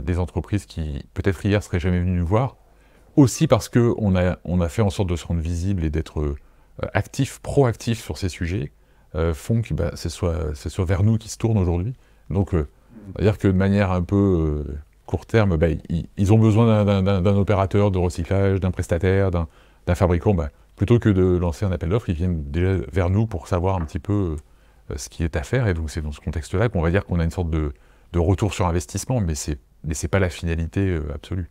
des entreprises qui peut-être hier seraient jamais venues nous voir aussi parce qu'on a, on a fait en sorte de se rendre visible et d'être euh, actif, proactif sur ces sujets, euh, font que bah, c'est soit, vers nous qui se tournent aujourd'hui. Donc, c'est-à-dire euh, que de manière un peu court terme, bah, ils, ont besoin d'un opérateur de recyclage, d'un prestataire, d'un fabricant. Bah, plutôt que de lancer un appel d'offres, ils viennent déjà vers nous pour savoir un petit peu ce qui est à faire. Et donc, c'est dans ce contexte-là qu'on va dire qu'on a une sorte de, de, retour sur investissement, mais ce n'est pas la finalité absolue.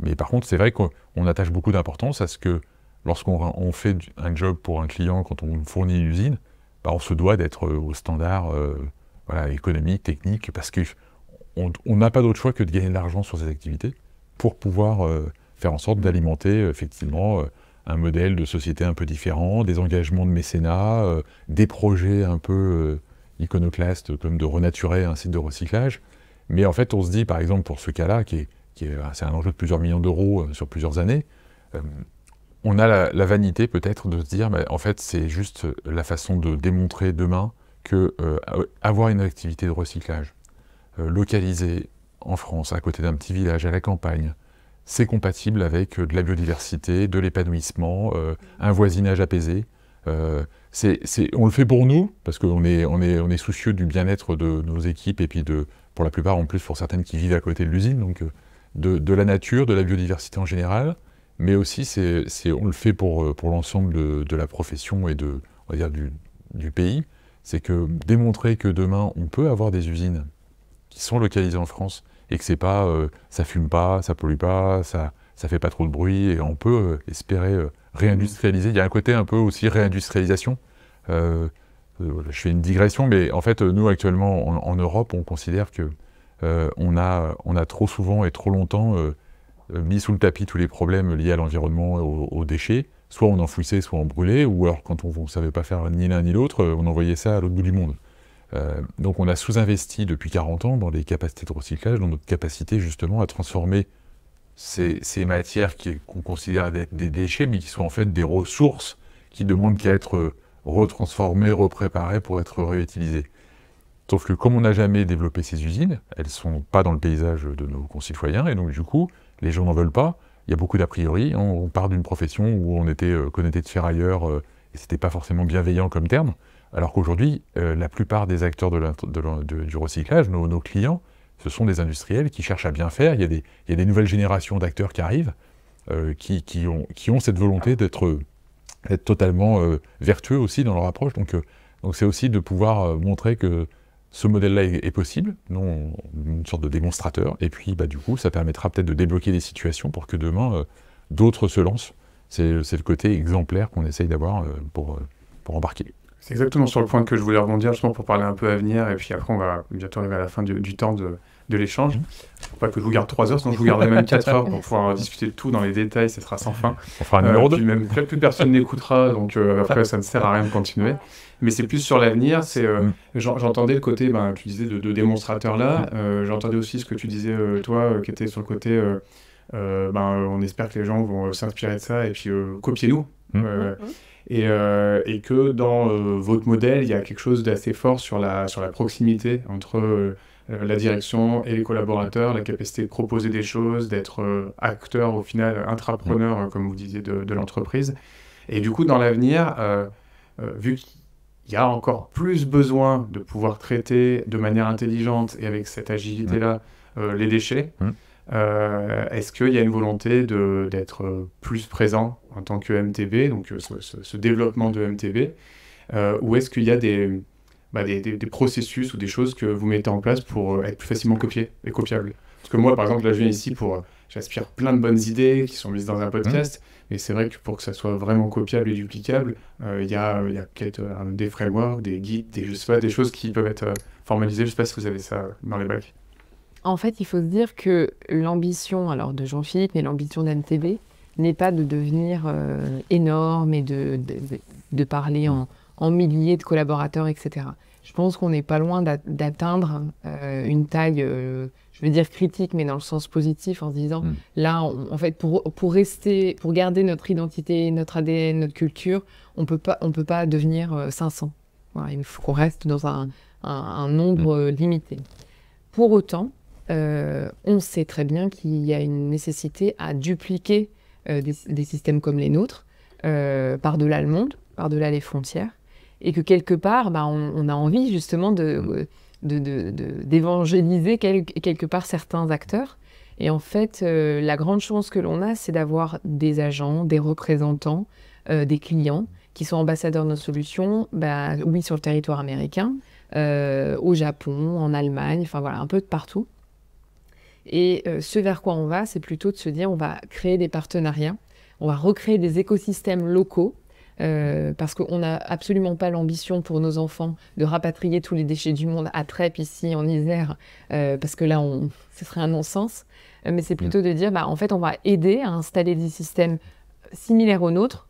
Mais par contre, c'est vrai qu'on attache beaucoup d'importance à ce que lorsqu'on fait un job pour un client, quand on fournit une usine, bah, on se doit d'être euh, au standard euh, voilà, économique, technique, parce qu'on n'a pas d'autre choix que de gagner de l'argent sur ces activités pour pouvoir euh, faire en sorte d'alimenter effectivement un modèle de société un peu différent, des engagements de mécénat, des projets un peu iconoclastes comme de renaturer un site de recyclage. Mais en fait, on se dit, par exemple, pour ce cas-là, qui est c'est un enjeu de plusieurs millions d'euros euh, sur plusieurs années, euh, on a la, vanité peut-être de se dire, en fait, c'est juste la façon de démontrer demain que euh, avoir une activité de recyclage localisée en France, à côté d'un petit village, à la campagne, c'est compatible avec de la biodiversité, de l'épanouissement, un voisinage apaisé. C'est, on le fait pour nous, parce qu'on est, on est soucieux du bien-être de nos équipes et puis de, pour la plupart en plus pour certaines qui vivent à côté de l'usine. Donc de, la nature, de la biodiversité en général, mais aussi c'est, on le fait pour, euh, pour l'ensemble de, la profession et de, on du, pays, c'est que démontrer que demain on peut avoir des usines qui sont localisées en France et que c'est pas, euh, ça fume pas, ça pollue pas, ça, ça fait pas trop de bruit et on peut euh, espérer réindustrialiser. Il y a un côté un peu aussi réindustrialisation. je fais une digression, mais en fait, nous actuellement en Europe, on considère que euh, on, a, on a trop souvent et trop longtemps euh, euh, mis sous le tapis tous les problèmes liés à l'environnement et aux, déchets. Soit on enfouissait, soit on brûlait, ou alors quand on ne savait pas faire ni l'un ni l'autre, on envoyait ça à l'autre bout du monde. donc on a sous-investi depuis 40 ans dans les capacités de recyclage, dans notre capacité justement à transformer ces, matières qu'on considère être des déchets, mais qui sont en fait des ressources qui demandent qu'à être retransformées, repréparées pour être réutilisées. Sauf que comme on n'a jamais développé ces usines, elles ne sont pas dans le paysage de nos concitoyens, et donc du coup, les gens n'en veulent pas, il y a beaucoup d'a priori, on, parle part d'une profession où on était euh, connecté de ferrailleurs, ailleurs, et n'était pas forcément bienveillant comme terme, alors qu'aujourd'hui, euh, la plupart des acteurs de, du recyclage, nos, clients, ce sont des industriels qui cherchent à bien faire, il y a des, nouvelles générations d'acteurs qui arrivent, euh, qui, qui, ont, cette volonté d'être totalement euh, vertueux aussi dans leur approche, donc donc c'est aussi de pouvoir montrer que ce modèle-là est possible, non, une sorte de démonstrateur, et puis bah, du coup, ça permettra peut-être de débloquer des situations pour que demain, euh, d'autres se lancent. C'est le côté exemplaire qu'on essaye d'avoir euh, pour, euh, pour embarquer.
C'est exactement sur le point que je voulais rebondir, justement, pour parler un peu à venir. et puis après, on va bientôt arriver à la fin du temps de, de l'échange. Faut pas que je vous garde 3 heures, sinon je vous garderai même 4 heures pour pouvoir discuter de tout dans les détails, ce sera sans fin. Enfin, fera un euh, même plus personne n'écoutera, donc euh, après ça ne sert à rien de continuer. Mais c'est plus sur l'avenir, c'est euh, mm. j'entendais le côté, ben, tu disais, de, de démonstrateur là, j'entendais aussi ce que tu disais toi, qui était sur le côté, ben, on espère que les gens vont s'inspirer de ça et puis copier-nous. Mm. Mm, et, et, que dans votre modèle, il y a quelque chose d'assez fort sur la, sur la proximité entre euh, la direction et les collaborateurs, la capacité de proposer des choses, d'être euh, acteur au final, intrapreneur, euh, comme vous disiez, de, l'entreprise. Et du coup, dans l'avenir, vu qu'il y a encore plus besoin de pouvoir traiter de manière intelligente et avec cette agilité-là les déchets, Est-ce qu'il y a une volonté d'être plus présent en tant que MTB, donc ce, développement de MTB, ou est-ce qu'il y a des, bah, des, processus ou des choses que vous mettez en place pour euh, être plus facilement copiés et copiables. Parce que moi, par exemple, là, je viens ici pour. Euh, j'aspire plein de bonnes idées qui sont mises dans un podcast. Mmh. Mais c'est vrai que pour que ça soit vraiment copiable et duplicable, euh, il y a, peut-être des frameworks, des guides, des, je sais pas, des choses qui peuvent être formalisées. Je ne sais pas si vous avez ça dans les bacs.
En fait, il faut se dire que l'ambition alors de Jean-Philippe et l'ambition d'MTB n'est pas de devenir énorme et de, parler en, en milliers de collaborateurs, etc je pense qu'on n'est pas loin d'atteindre euh, une taille, euh, je veux dire critique, mais dans le sens positif, en se disant hmm. là, en fait, pour, pour rester, pour garder notre identité, notre ADN, notre culture, on peut pas, on peut pas devenir 500. Euh, il faut qu'on reste dans un, nombre hmm. limité. Pour autant, on sait très bien qu'il y a une nécessité à dupliquer des, des, systèmes comme les nôtres par-delà le monde, par-delà les frontières et que quelque part, bah, on, a envie justement mm. euh, d'évangéliser quelque part certains acteurs. Et en fait, euh, la grande chance que l'on a, c'est d'avoir des agents, des représentants, euh, des clients qui sont ambassadeurs de nos solutions, bah, oui, sur le territoire américain, au Japon, en Allemagne, enfin voilà, un peu de partout. Et ce vers quoi on va, c'est plutôt de se dire, on va créer des partenariats, on va recréer des écosystèmes locaux euh, parce qu'on n'a absolument pas l'ambition pour nos enfants de rapatrier tous les déchets du monde à Trèpes, ici, en Isère, euh, parce que là, ce serait un non-sens. Euh, mais c'est mm. plutôt de dire, bah, en fait, on va aider à installer des systèmes similaires aux nôtres,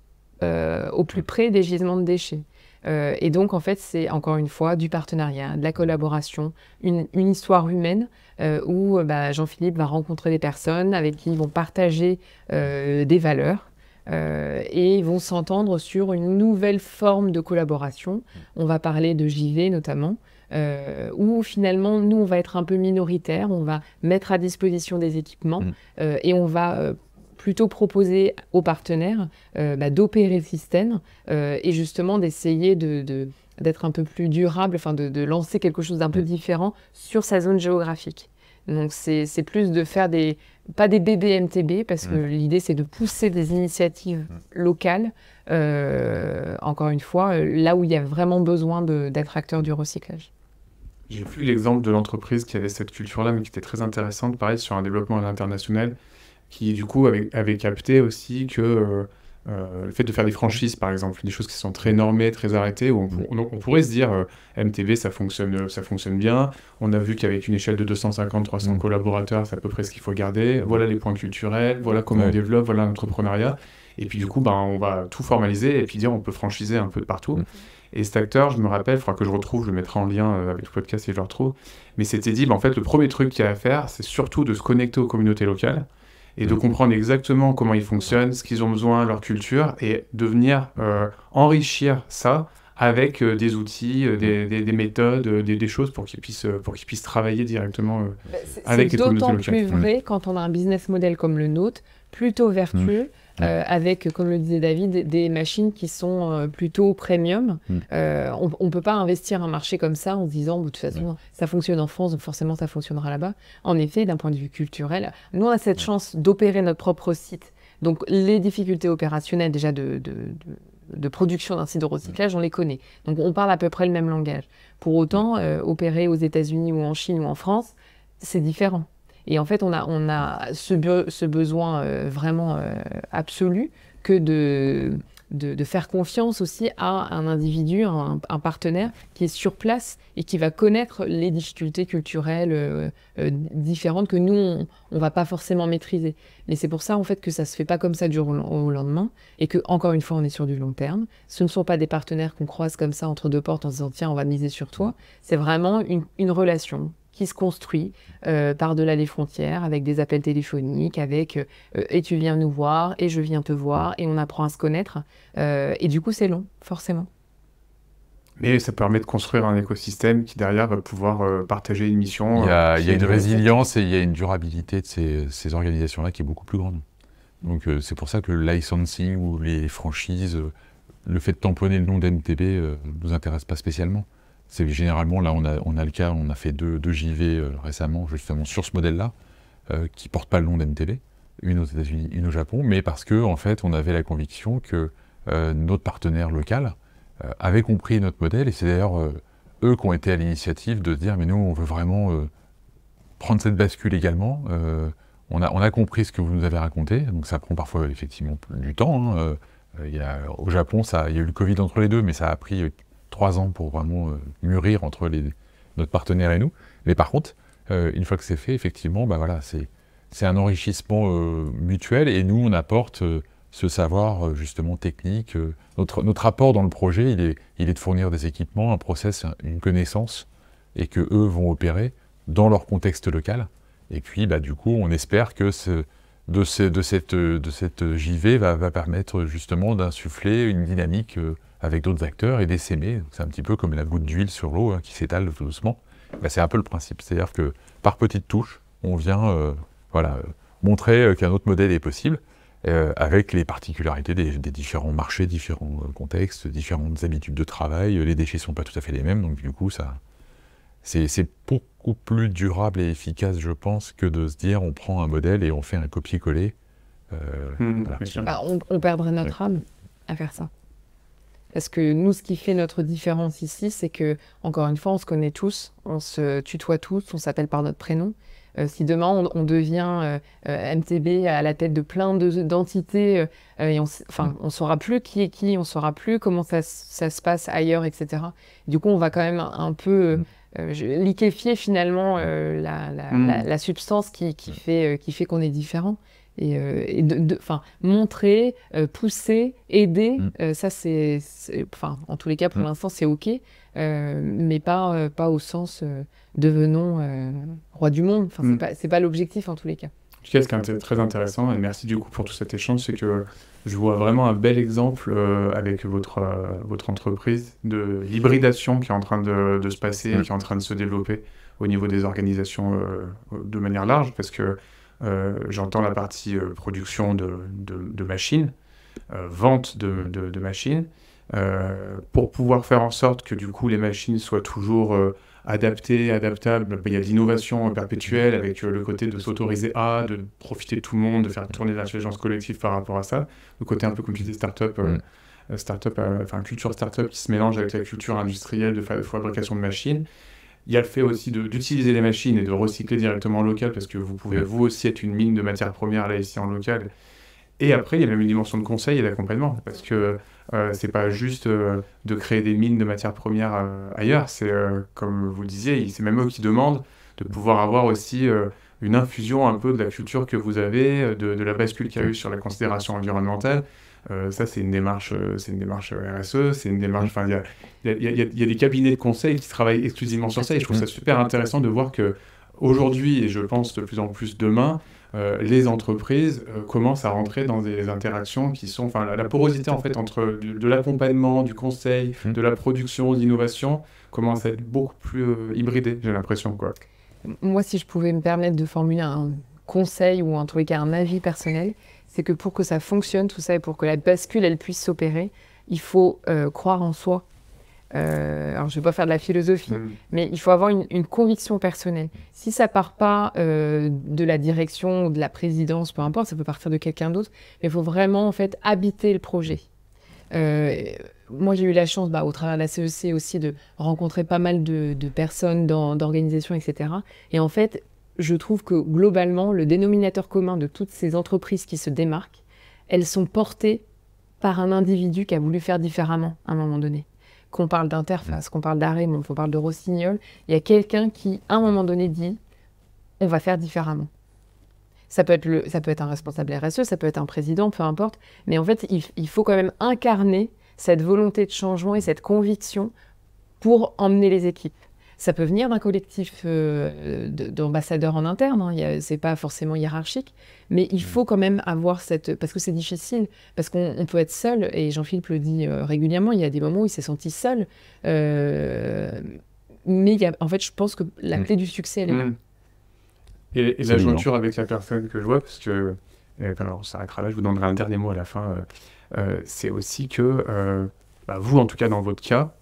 au plus mm. près des gisements de déchets. et donc, en fait, c'est encore une fois du partenariat, de la collaboration, une, histoire humaine où bah, Jean-Philippe va rencontrer des personnes avec qui ils vont partager des valeurs, euh, et ils vont s'entendre sur une nouvelle forme de collaboration. Mm. On va parler de JV notamment, euh, où finalement, nous, on va être un peu minoritaire, on va mettre à disposition des équipements mm. euh, et on va plutôt proposer aux partenaires bah, d'opérer le système et justement d'essayer d'être un peu plus durable, enfin de, lancer quelque chose d'un peu mm. différent sur sa zone géographique. Donc c'est plus de faire des, pas des BBMTB, parce que mmh. l'idée c'est de pousser des initiatives mmh. locales, euh, encore une fois, euh, là où il y a vraiment besoin d'être acteur du recyclage.
J'ai vu l'exemple de l'entreprise qui avait cette culture-là, mais qui était très intéressante, pareil, sur un développement à l'international, qui du coup avait, capté aussi que... Euh, euh, le fait de faire des franchises, par exemple, des choses qui sont très normées, très arrêtées, où on, pourrait se dire euh, MTV, ça fonctionne, euh, ça fonctionne bien. On a vu qu'avec une échelle de 250-300 mm. collaborateurs, c'est à peu près ce qu'il faut garder. Voilà les points culturels, voilà comment on développe, voilà l'entrepreneuriat. Et puis du coup, ben, on va tout formaliser et puis dire on peut franchiser un peu partout. Mm. Et cet acteur, je me rappelle, il faudra que je retrouve, je le mettrai en lien avec le podcast si je le retrouve. Mais c'était dit, ben, en fait, le premier truc qu'il y a à faire, c'est surtout de se connecter aux communautés locales et de mm-hmm. comprendre exactement comment ils fonctionnent, ce qu'ils ont besoin, leur culture, et de venir euh, enrichir ça avec euh, des outils, euh, mm-hmm. des, méthodes, des, choses pour qu'ils puissent, pour qu'ils puissent travailler directement bah, avec les communautés locales. C'est d'autant plus
vrai quand on a un business model comme le nôtre, plutôt vertueux. Mm-hmm. Euh, avec, comme le disait David, des machines qui sont euh, plutôt premium. Hmm. Euh, on ne peut pas investir un marché comme ça en se disant, de toute façon, ça fonctionne en France, donc forcément, ça fonctionnera là-bas. En effet, d'un point de vue culturel, nous, on a cette chance d'opérer notre propre site. Donc, les difficultés opérationnelles déjà de, de, de de production d'un site de recyclage, on les connaît. Donc on parle à peu près le même langage. Pour autant, opérer aux États-Unis ou en Chine ou en France, c'est différent. Et en fait, on a, ce, besoin euh, vraiment euh, absolu que de, faire confiance aussi à un individu, un, un, partenaire qui est sur place et qui va connaître les difficultés culturelles euh, différentes que nous, on ne va pas forcément maîtriser. Mais c'est pour ça, en fait, que ça ne se fait pas comme ça du jour au lendemain et que, encore une fois, on est sur du long terme. Ce ne sont pas des partenaires qu'on croise comme ça entre deux portes en se disant, tiens, on va miser sur toi. C'est vraiment une relation qui se construit euh, par-delà les frontières, avec des appels téléphoniques, avec euh, euh, et tu viens nous voir, et je viens te voir, et on apprend à se connaître. et du coup, c'est long, forcément.
Mais ça permet de construire un écosystème qui, derrière, va pouvoir partager une mission. Il y a, une résilience
et il y a une durabilité de ces, ces organisations-là qui est beaucoup plus grande. Donc, c'est pour ça que le licensing ou les franchises, le fait de tamponner le nom d'MTB ne nous intéresse pas spécialement. C'est généralement, là, on a, on a, le cas, on a fait deux, deux JV euh, récemment, justement, sur ce modèle-là, euh, qui ne porte pas le nom d'MTV, une aux États-Unis, une au Japon, mais parce que, en fait, on avait la conviction que euh, notre partenaire local avait compris notre modèle, et c'est d'ailleurs eux qui ont été à l'initiative de dire, mais nous, on veut vraiment prendre cette bascule également. On a, on, a, compris ce que vous nous avez raconté, donc ça prend parfois, effectivement, du temps. Hein. il y au Japon, ça, il y a eu le Covid entre les deux, mais ça a pris trois ans pour vraiment euh, mûrir entre les, notre partenaire et nous. Mais par contre, euh, une fois que c'est fait, effectivement, bah voilà, c'est un enrichissement euh, mutuel et nous, on apporte ce savoir justement technique. Notre, notre apport dans le projet, il est, il est de fournir des équipements, un process, une connaissance, et que eux vont opérer dans leur contexte local. Et puis, bah, du coup, on espère que ce, de, ce, de, cette, de cette JV va, va permettre justement d'insuffler une dynamique avec d'autres acteurs et des s'aimer. C'est un petit peu comme la goutte d'huile sur l'eau hein, qui s'étale tout doucement. Bah, c'est un peu le principe. C'est-à-dire que par petites touches, on vient euh, voilà, montrer euh, qu'un autre modèle est possible euh, avec les particularités des, différents marchés, différents contextes, différentes habitudes de travail. Les déchets ne sont pas tout à fait les mêmes, donc du coup, ça, c'est beaucoup plus durable et efficace, je pense, que de se dire on prend un modèle et on fait un copier-coller. Mmh,
bah, on, perdrait notre âme à faire ça. Parce que nous, ce qui fait notre différence ici, c'est que, encore une fois, on se connaît tous, on se tutoie tous, on s'appelle par notre prénom. Euh, si demain on, devient euh, euh, MTB à la tête de plein d'entités, et on, ne saura plus qui est qui, on saura plus comment ça, se passe ailleurs, etc. Du coup, on va quand même un peu mm. liquéfier finalement mm. la, substance qui, fait qu'on est différent. Euh, et, de, montrer, euh, pousser, aider, mm. euh, ça c'est, enfin, en tous les cas pour mm. l'instant c'est ok, mais pas pas au sens devenons roi du monde. Enfin, mm. c'est pas, l'objectif en tous les cas. En
tout cas, ce qui est très intéressant, et merci du coup pour tout cet échange, c'est que je vois vraiment un bel exemple avec votre, votre entreprise de l'hybridation qui est en train de, se passer, et qui est en train de se développer au niveau des organisations de manière large, parce que euh, j'entends la partie euh, production de, machines, euh, vente de, machines, pour pouvoir faire en sorte que du coup les machines soient toujours adaptées, adaptables. Il y a de l'innovation perpétuelle avec le côté de s'autoriser à, de profiter de tout le monde, de faire tourner l'intelligence collective par rapport à ça. Le côté un peu compliqué des startups. startup, mm. enfin culture startup qui se mélange avec la culture industrielle de fabrication de machines. Il y a le fait aussi d'utiliser les machines et de recycler directement en local, parce que vous pouvez vous aussi être une mine de matières premières là ici en local. Et après, il y a même une dimension de conseil et d'accompagnement, parce que euh, c'est pas juste euh, de créer des mines de matières premières euh, ailleurs. C'est comme vous le disiez, c'est même eux qui demandent de pouvoir avoir aussi une infusion un peu de la culture que vous avez, de la bascule qu'il y a eu sur la considération environnementale, euh, ça, c'est une démarche, RSE, euh, c'est une démarche. Euh, enfin, il y, a, des cabinets de conseil qui travaillent exclusivement sur ça, et je trouve ça mm. super intéressant de voir que aujourd'hui, et je pense de plus en plus demain, les entreprises commencent à rentrer dans des interactions qui sont, enfin, la, porosité en fait entre de, l'accompagnement, du conseil, mm. de la production, l'innovation commence à être beaucoup plus hybride. hybridée, j'ai l'impression quoi.
Moi, si je pouvais me permettre de formuler un conseil ou en tout cas un avis personnel, c'est que pour que ça fonctionne tout ça et pour que la bascule elle puisse s'opérer, il faut euh, croire en soi. Euh, alors je vais pas faire de la philosophie, hmm. mais il faut avoir une, conviction personnelle. Si ça part pas euh, de la direction, de la présidence, peu importe, ça peut partir de quelqu'un d'autre, mais il faut vraiment en fait habiter le projet. moi, j'ai eu la chance, bah, au travers de la CEC e aussi, de rencontrer pas mal de, de personnes, d'organisations, etc. Et en fait, je trouve que globalement, le dénominateur commun de toutes ces entreprises qui se démarquent, elles sont portées par un individu qui a voulu faire différemment à un moment donné. Qu'on parle d'interface, mm. qu'on parle d'arrêt, qu'on parle de rossignol, il y a quelqu'un qui, à un moment donné, dit on va faire différemment. Ça peut, être le, ça peut être un responsable RSE, ça peut être un président, peu importe. Mais en fait, il faut quand même incarner cette volonté de changement et cette conviction pour emmener les équipes. Ça peut venir d'un collectif euh, d'ambassadeurs en interne, hein, c'est pas forcément hiérarchique, mais il mm. faut quand même avoir cette... Parce que c'est difficile, parce qu'on peut être seul, et Jean-Philippe le dit euh, régulièrement, il y a des moments où il s'est senti seul, euh, mais il en fait je pense que la mm. clé du succès, elle est là. Mm.
Et, la jointure avec la personne que je vois, parce que... Ben alors ça s'arrêtera là, je vous donnerai un dernier mot à la fin. c'est aussi que, bah, vous en tout cas dans votre cas,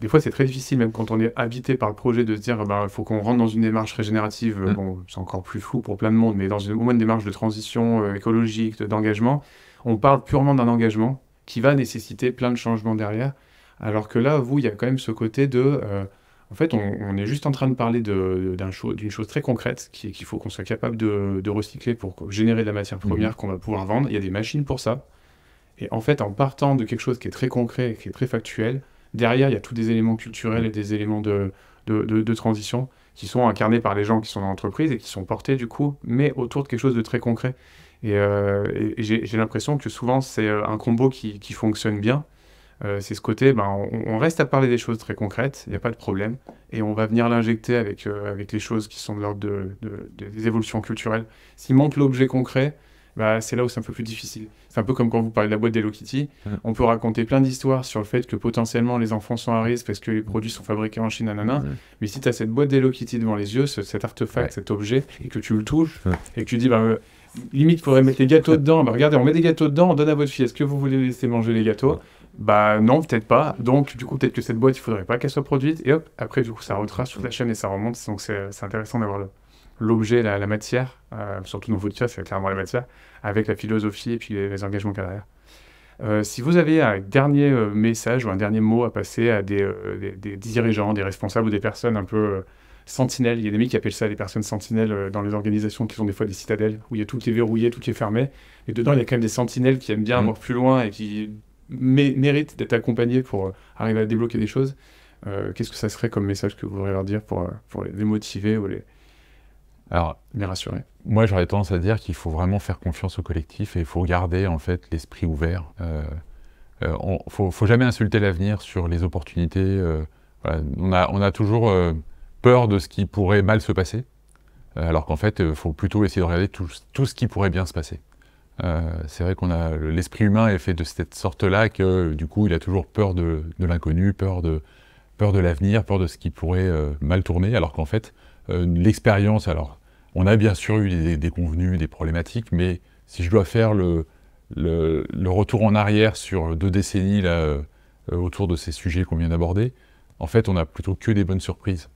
des fois, c'est très difficile, même quand on est habité par le projet, de se dire, il bah, faut qu'on rentre dans une démarche régénérative. Mm. Bon, c'est encore plus flou pour plein de monde, mais dans une, au moins une démarche de transition euh, écologique, d'engagement, on parle purement d'un engagement qui va nécessiter plein de changements derrière. Alors que là, vous, il y a quand même ce côté de, euh, en fait, on, est juste en train de parler d'une chose très concrète, qui qu'il faut qu'on soit capable de, recycler pour générer de la matière première mm-hmm. qu'on va pouvoir vendre. Il y a des machines pour ça. Et en fait, en partant de quelque chose qui est très concret, qui est très factuel, derrière, il y a tous des éléments culturels et des éléments de, transition qui sont incarnés par les gens qui sont dans l'entreprise et qui sont portés du coup, mais autour de quelque chose de très concret. Et, euh, j'ai l'impression que souvent, c'est euh, un combo qui, fonctionne bien. Euh, c'est ce côté, ben, on, reste à parler des choses très concrètes, il n'y a pas de problème, et on va venir l'injecter avec, avec les choses qui sont de l'ordre des évolutions culturelles. S'il manque l'objet concret, bah, c'est là où c'est un peu plus difficile. C'est un peu comme quand vous parlez de la boîte d'Hello Kitty. On peut raconter plein d'histoires sur le fait que potentiellement les enfants sont à risque parce que les produits sont fabriqués en Chine, nanana. Mais si tu as cette boîte d'Hello Kitty devant les yeux, cet artefact, cet objet, et que tu le touches, et que tu dis, bah, euh, limite, il faudrait mettre les gâteaux dedans. Bah, regardez, on met des gâteaux dedans, on donne à votre fille, est-ce que vous voulez laisser manger les gâteaux bah non, peut-être pas. Donc, du coup, peut-être que cette boîte, il faudrait pas qu'elle soit produite. Et hop, après, du coup, ça retrace sur la chaîne et ça remonte. Donc, c'est intéressant d'avoir le, l'objet, la, matière, euh, surtout dans votre cas, c'est clairement la matière, avec la philosophie et puis les, qu'il engagements carrière. Euh, si vous avez un dernier euh, message ou un dernier mot à passer à euh, des, des, dirigeants, des responsables ou des personnes un peu sentinelles, il y a des mecs qui appellent ça des personnes sentinelles dans les organisations qui sont des fois des citadelles, où il y a tout qui est verrouillé, tout qui est fermé, et dedans il y a quand même des sentinelles qui aiment bien aller mmh. plus loin et qui méritent d'être accompagnées pour arriver à débloquer des choses. Qu'est-ce que ça serait comme message que vous voudriez leur dire pour, pour les motiver ou les,
alors, les rassurer. Moi, j'aurais tendance à dire qu'il faut vraiment faire confiance au collectif et il faut garder en fait l'esprit ouvert. Il euh, euh, ne faut, jamais insulter l'avenir sur les opportunités. Euh, on, a, on, a, toujours peur de ce qui pourrait mal se passer, alors qu'en fait, il faut plutôt essayer de regarder tout, tout, ce qui pourrait bien se passer. c'est vrai qu'on a l'esprit humain est fait de cette sorte-là que du coup, il a toujours peur de, de l'inconnu, peur de peur de l'avenir, peur de ce qui pourrait mal tourner, alors qu'en fait, euh, l'expérience, alors, on a bien sûr eu des, des convenus, des problématiques, mais si je dois faire le, retour en arrière sur deux décennies euh, autour de ces sujets qu'on vient d'aborder, en fait, on n'a plutôt que des bonnes surprises.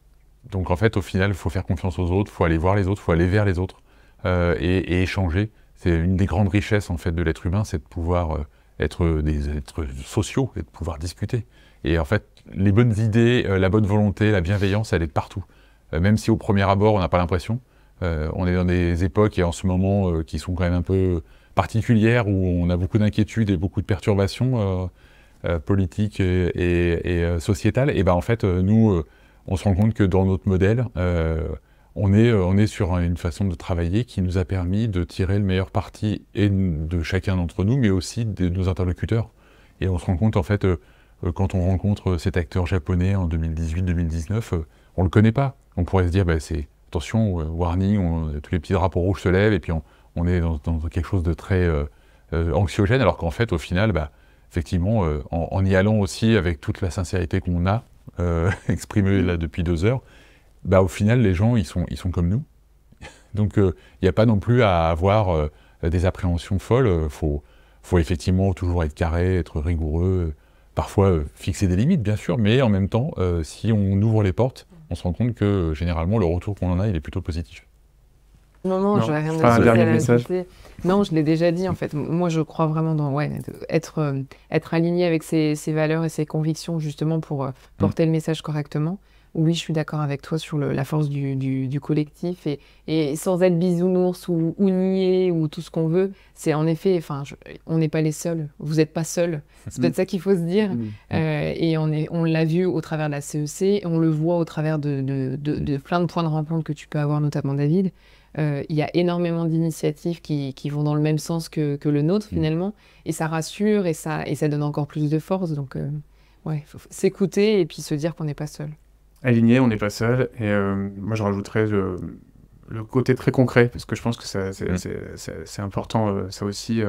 Donc en fait, au final, il faut faire confiance aux autres, il faut aller voir les autres, il faut aller vers les autres euh, et, échanger. C'est une des grandes richesses en fait de l'être humain, c'est de pouvoir être des êtres sociaux et de pouvoir discuter. Et en fait, les bonnes idées, la bonne volonté, la bienveillance, elle est partout. Euh, même si au premier abord, on n'a pas l'impression. Euh, on est dans des époques et en ce moment euh, qui sont quand même un peu particulières, où on a beaucoup d'inquiétudes et beaucoup de perturbations politiques et, sociétales. Et ben en fait, nous, on se rend compte que dans notre modèle, on est, on est, sur une façon de travailler qui nous a permis de tirer le meilleur parti et de chacun d'entre nous, mais aussi de nos interlocuteurs. Et on se rend compte, en fait, quand on rencontre cet acteur japonais en 2018-2019, on ne le connaît pas on pourrait se dire, ben, c'est attention, euh, warning, tous les petits drapeaux rouges se lèvent et puis on, est dans, quelque chose de très euh, euh, anxiogène, alors qu'en fait, au final, bah, effectivement, en, y allant aussi avec toute la sincérité qu'on a exprimée là depuis deux heures, bah, au final, les gens, ils sont, ils sont comme nous. Donc, il n'y a pas non plus à avoir des appréhensions folles. Il faut, faut effectivement toujours être carré, être rigoureux, parfois fixer des limites, bien sûr, mais en même temps, si on ouvre les portes, on se rend compte que euh, généralement, le retour qu'on en a, il est plutôt positif.
Non, non, je rien un dernier message. Non, je l'ai déjà dit en fait. Moi, je crois vraiment dans être, euh, être aligné avec ses, valeurs et ses convictions justement pour euh, porter mm. le message correctement oui, je suis d'accord avec toi sur la force du, collectif et, sans être bisounours ou, ou ou tout ce qu'on veut, c'est en effet, enfin, on n'est pas les seuls, vous n'êtes pas seuls. C'est peut-être ça qu'il faut se dire. Euh, et on, on l'a vu au travers de la CEC, e on le voit au travers de, plein de points de rencontre que tu peux avoir, notamment David. Euh, il y a énormément d'initiatives qui, vont dans le même sens que, le nôtre mm. finalement, et ça rassure et ça, et ça donne encore plus de force. Donc, il euh, ouais, faut s'écouter et puis se dire qu'on n'est pas seul
aligné, on n'est pas seul. Et euh, moi, je rajouterais euh, le, côté très concret, parce que je pense que mm. c'est important, euh, ça aussi,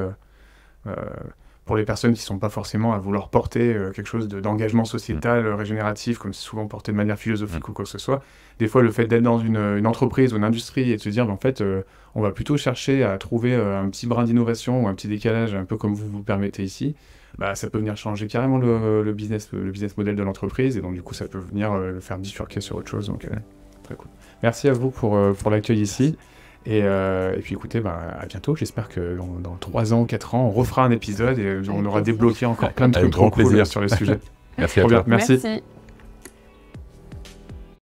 pour les personnes qui ne sont pas forcément à vouloir porter quelque chose d'engagement sociétal, mm. régénératif, comme c'est souvent porté de manière philosophique mm. ou quoi que ce soit. Des fois, le fait d'être dans une, entreprise ou une industrie et de se dire, bah, en fait, on va plutôt chercher à trouver un petit brin d'innovation ou un petit décalage, un peu comme vous vous permettez ici. Bah, ça peut venir changer carrément le, business, le business model de l'entreprise. Et donc, du coup, ça peut venir euh, le faire bifurquer sur autre chose. Donc, euh, très cool. Merci à vous pour, euh, pour l'accueil ici. Et, et, puis écoutez, bah, à bientôt. J'espère que dans 3 ans, 4 ans, on refera un épisode et on aura débloqué encore plein de trucs trop plaisir sur le sujet. Merci à toi. Merci.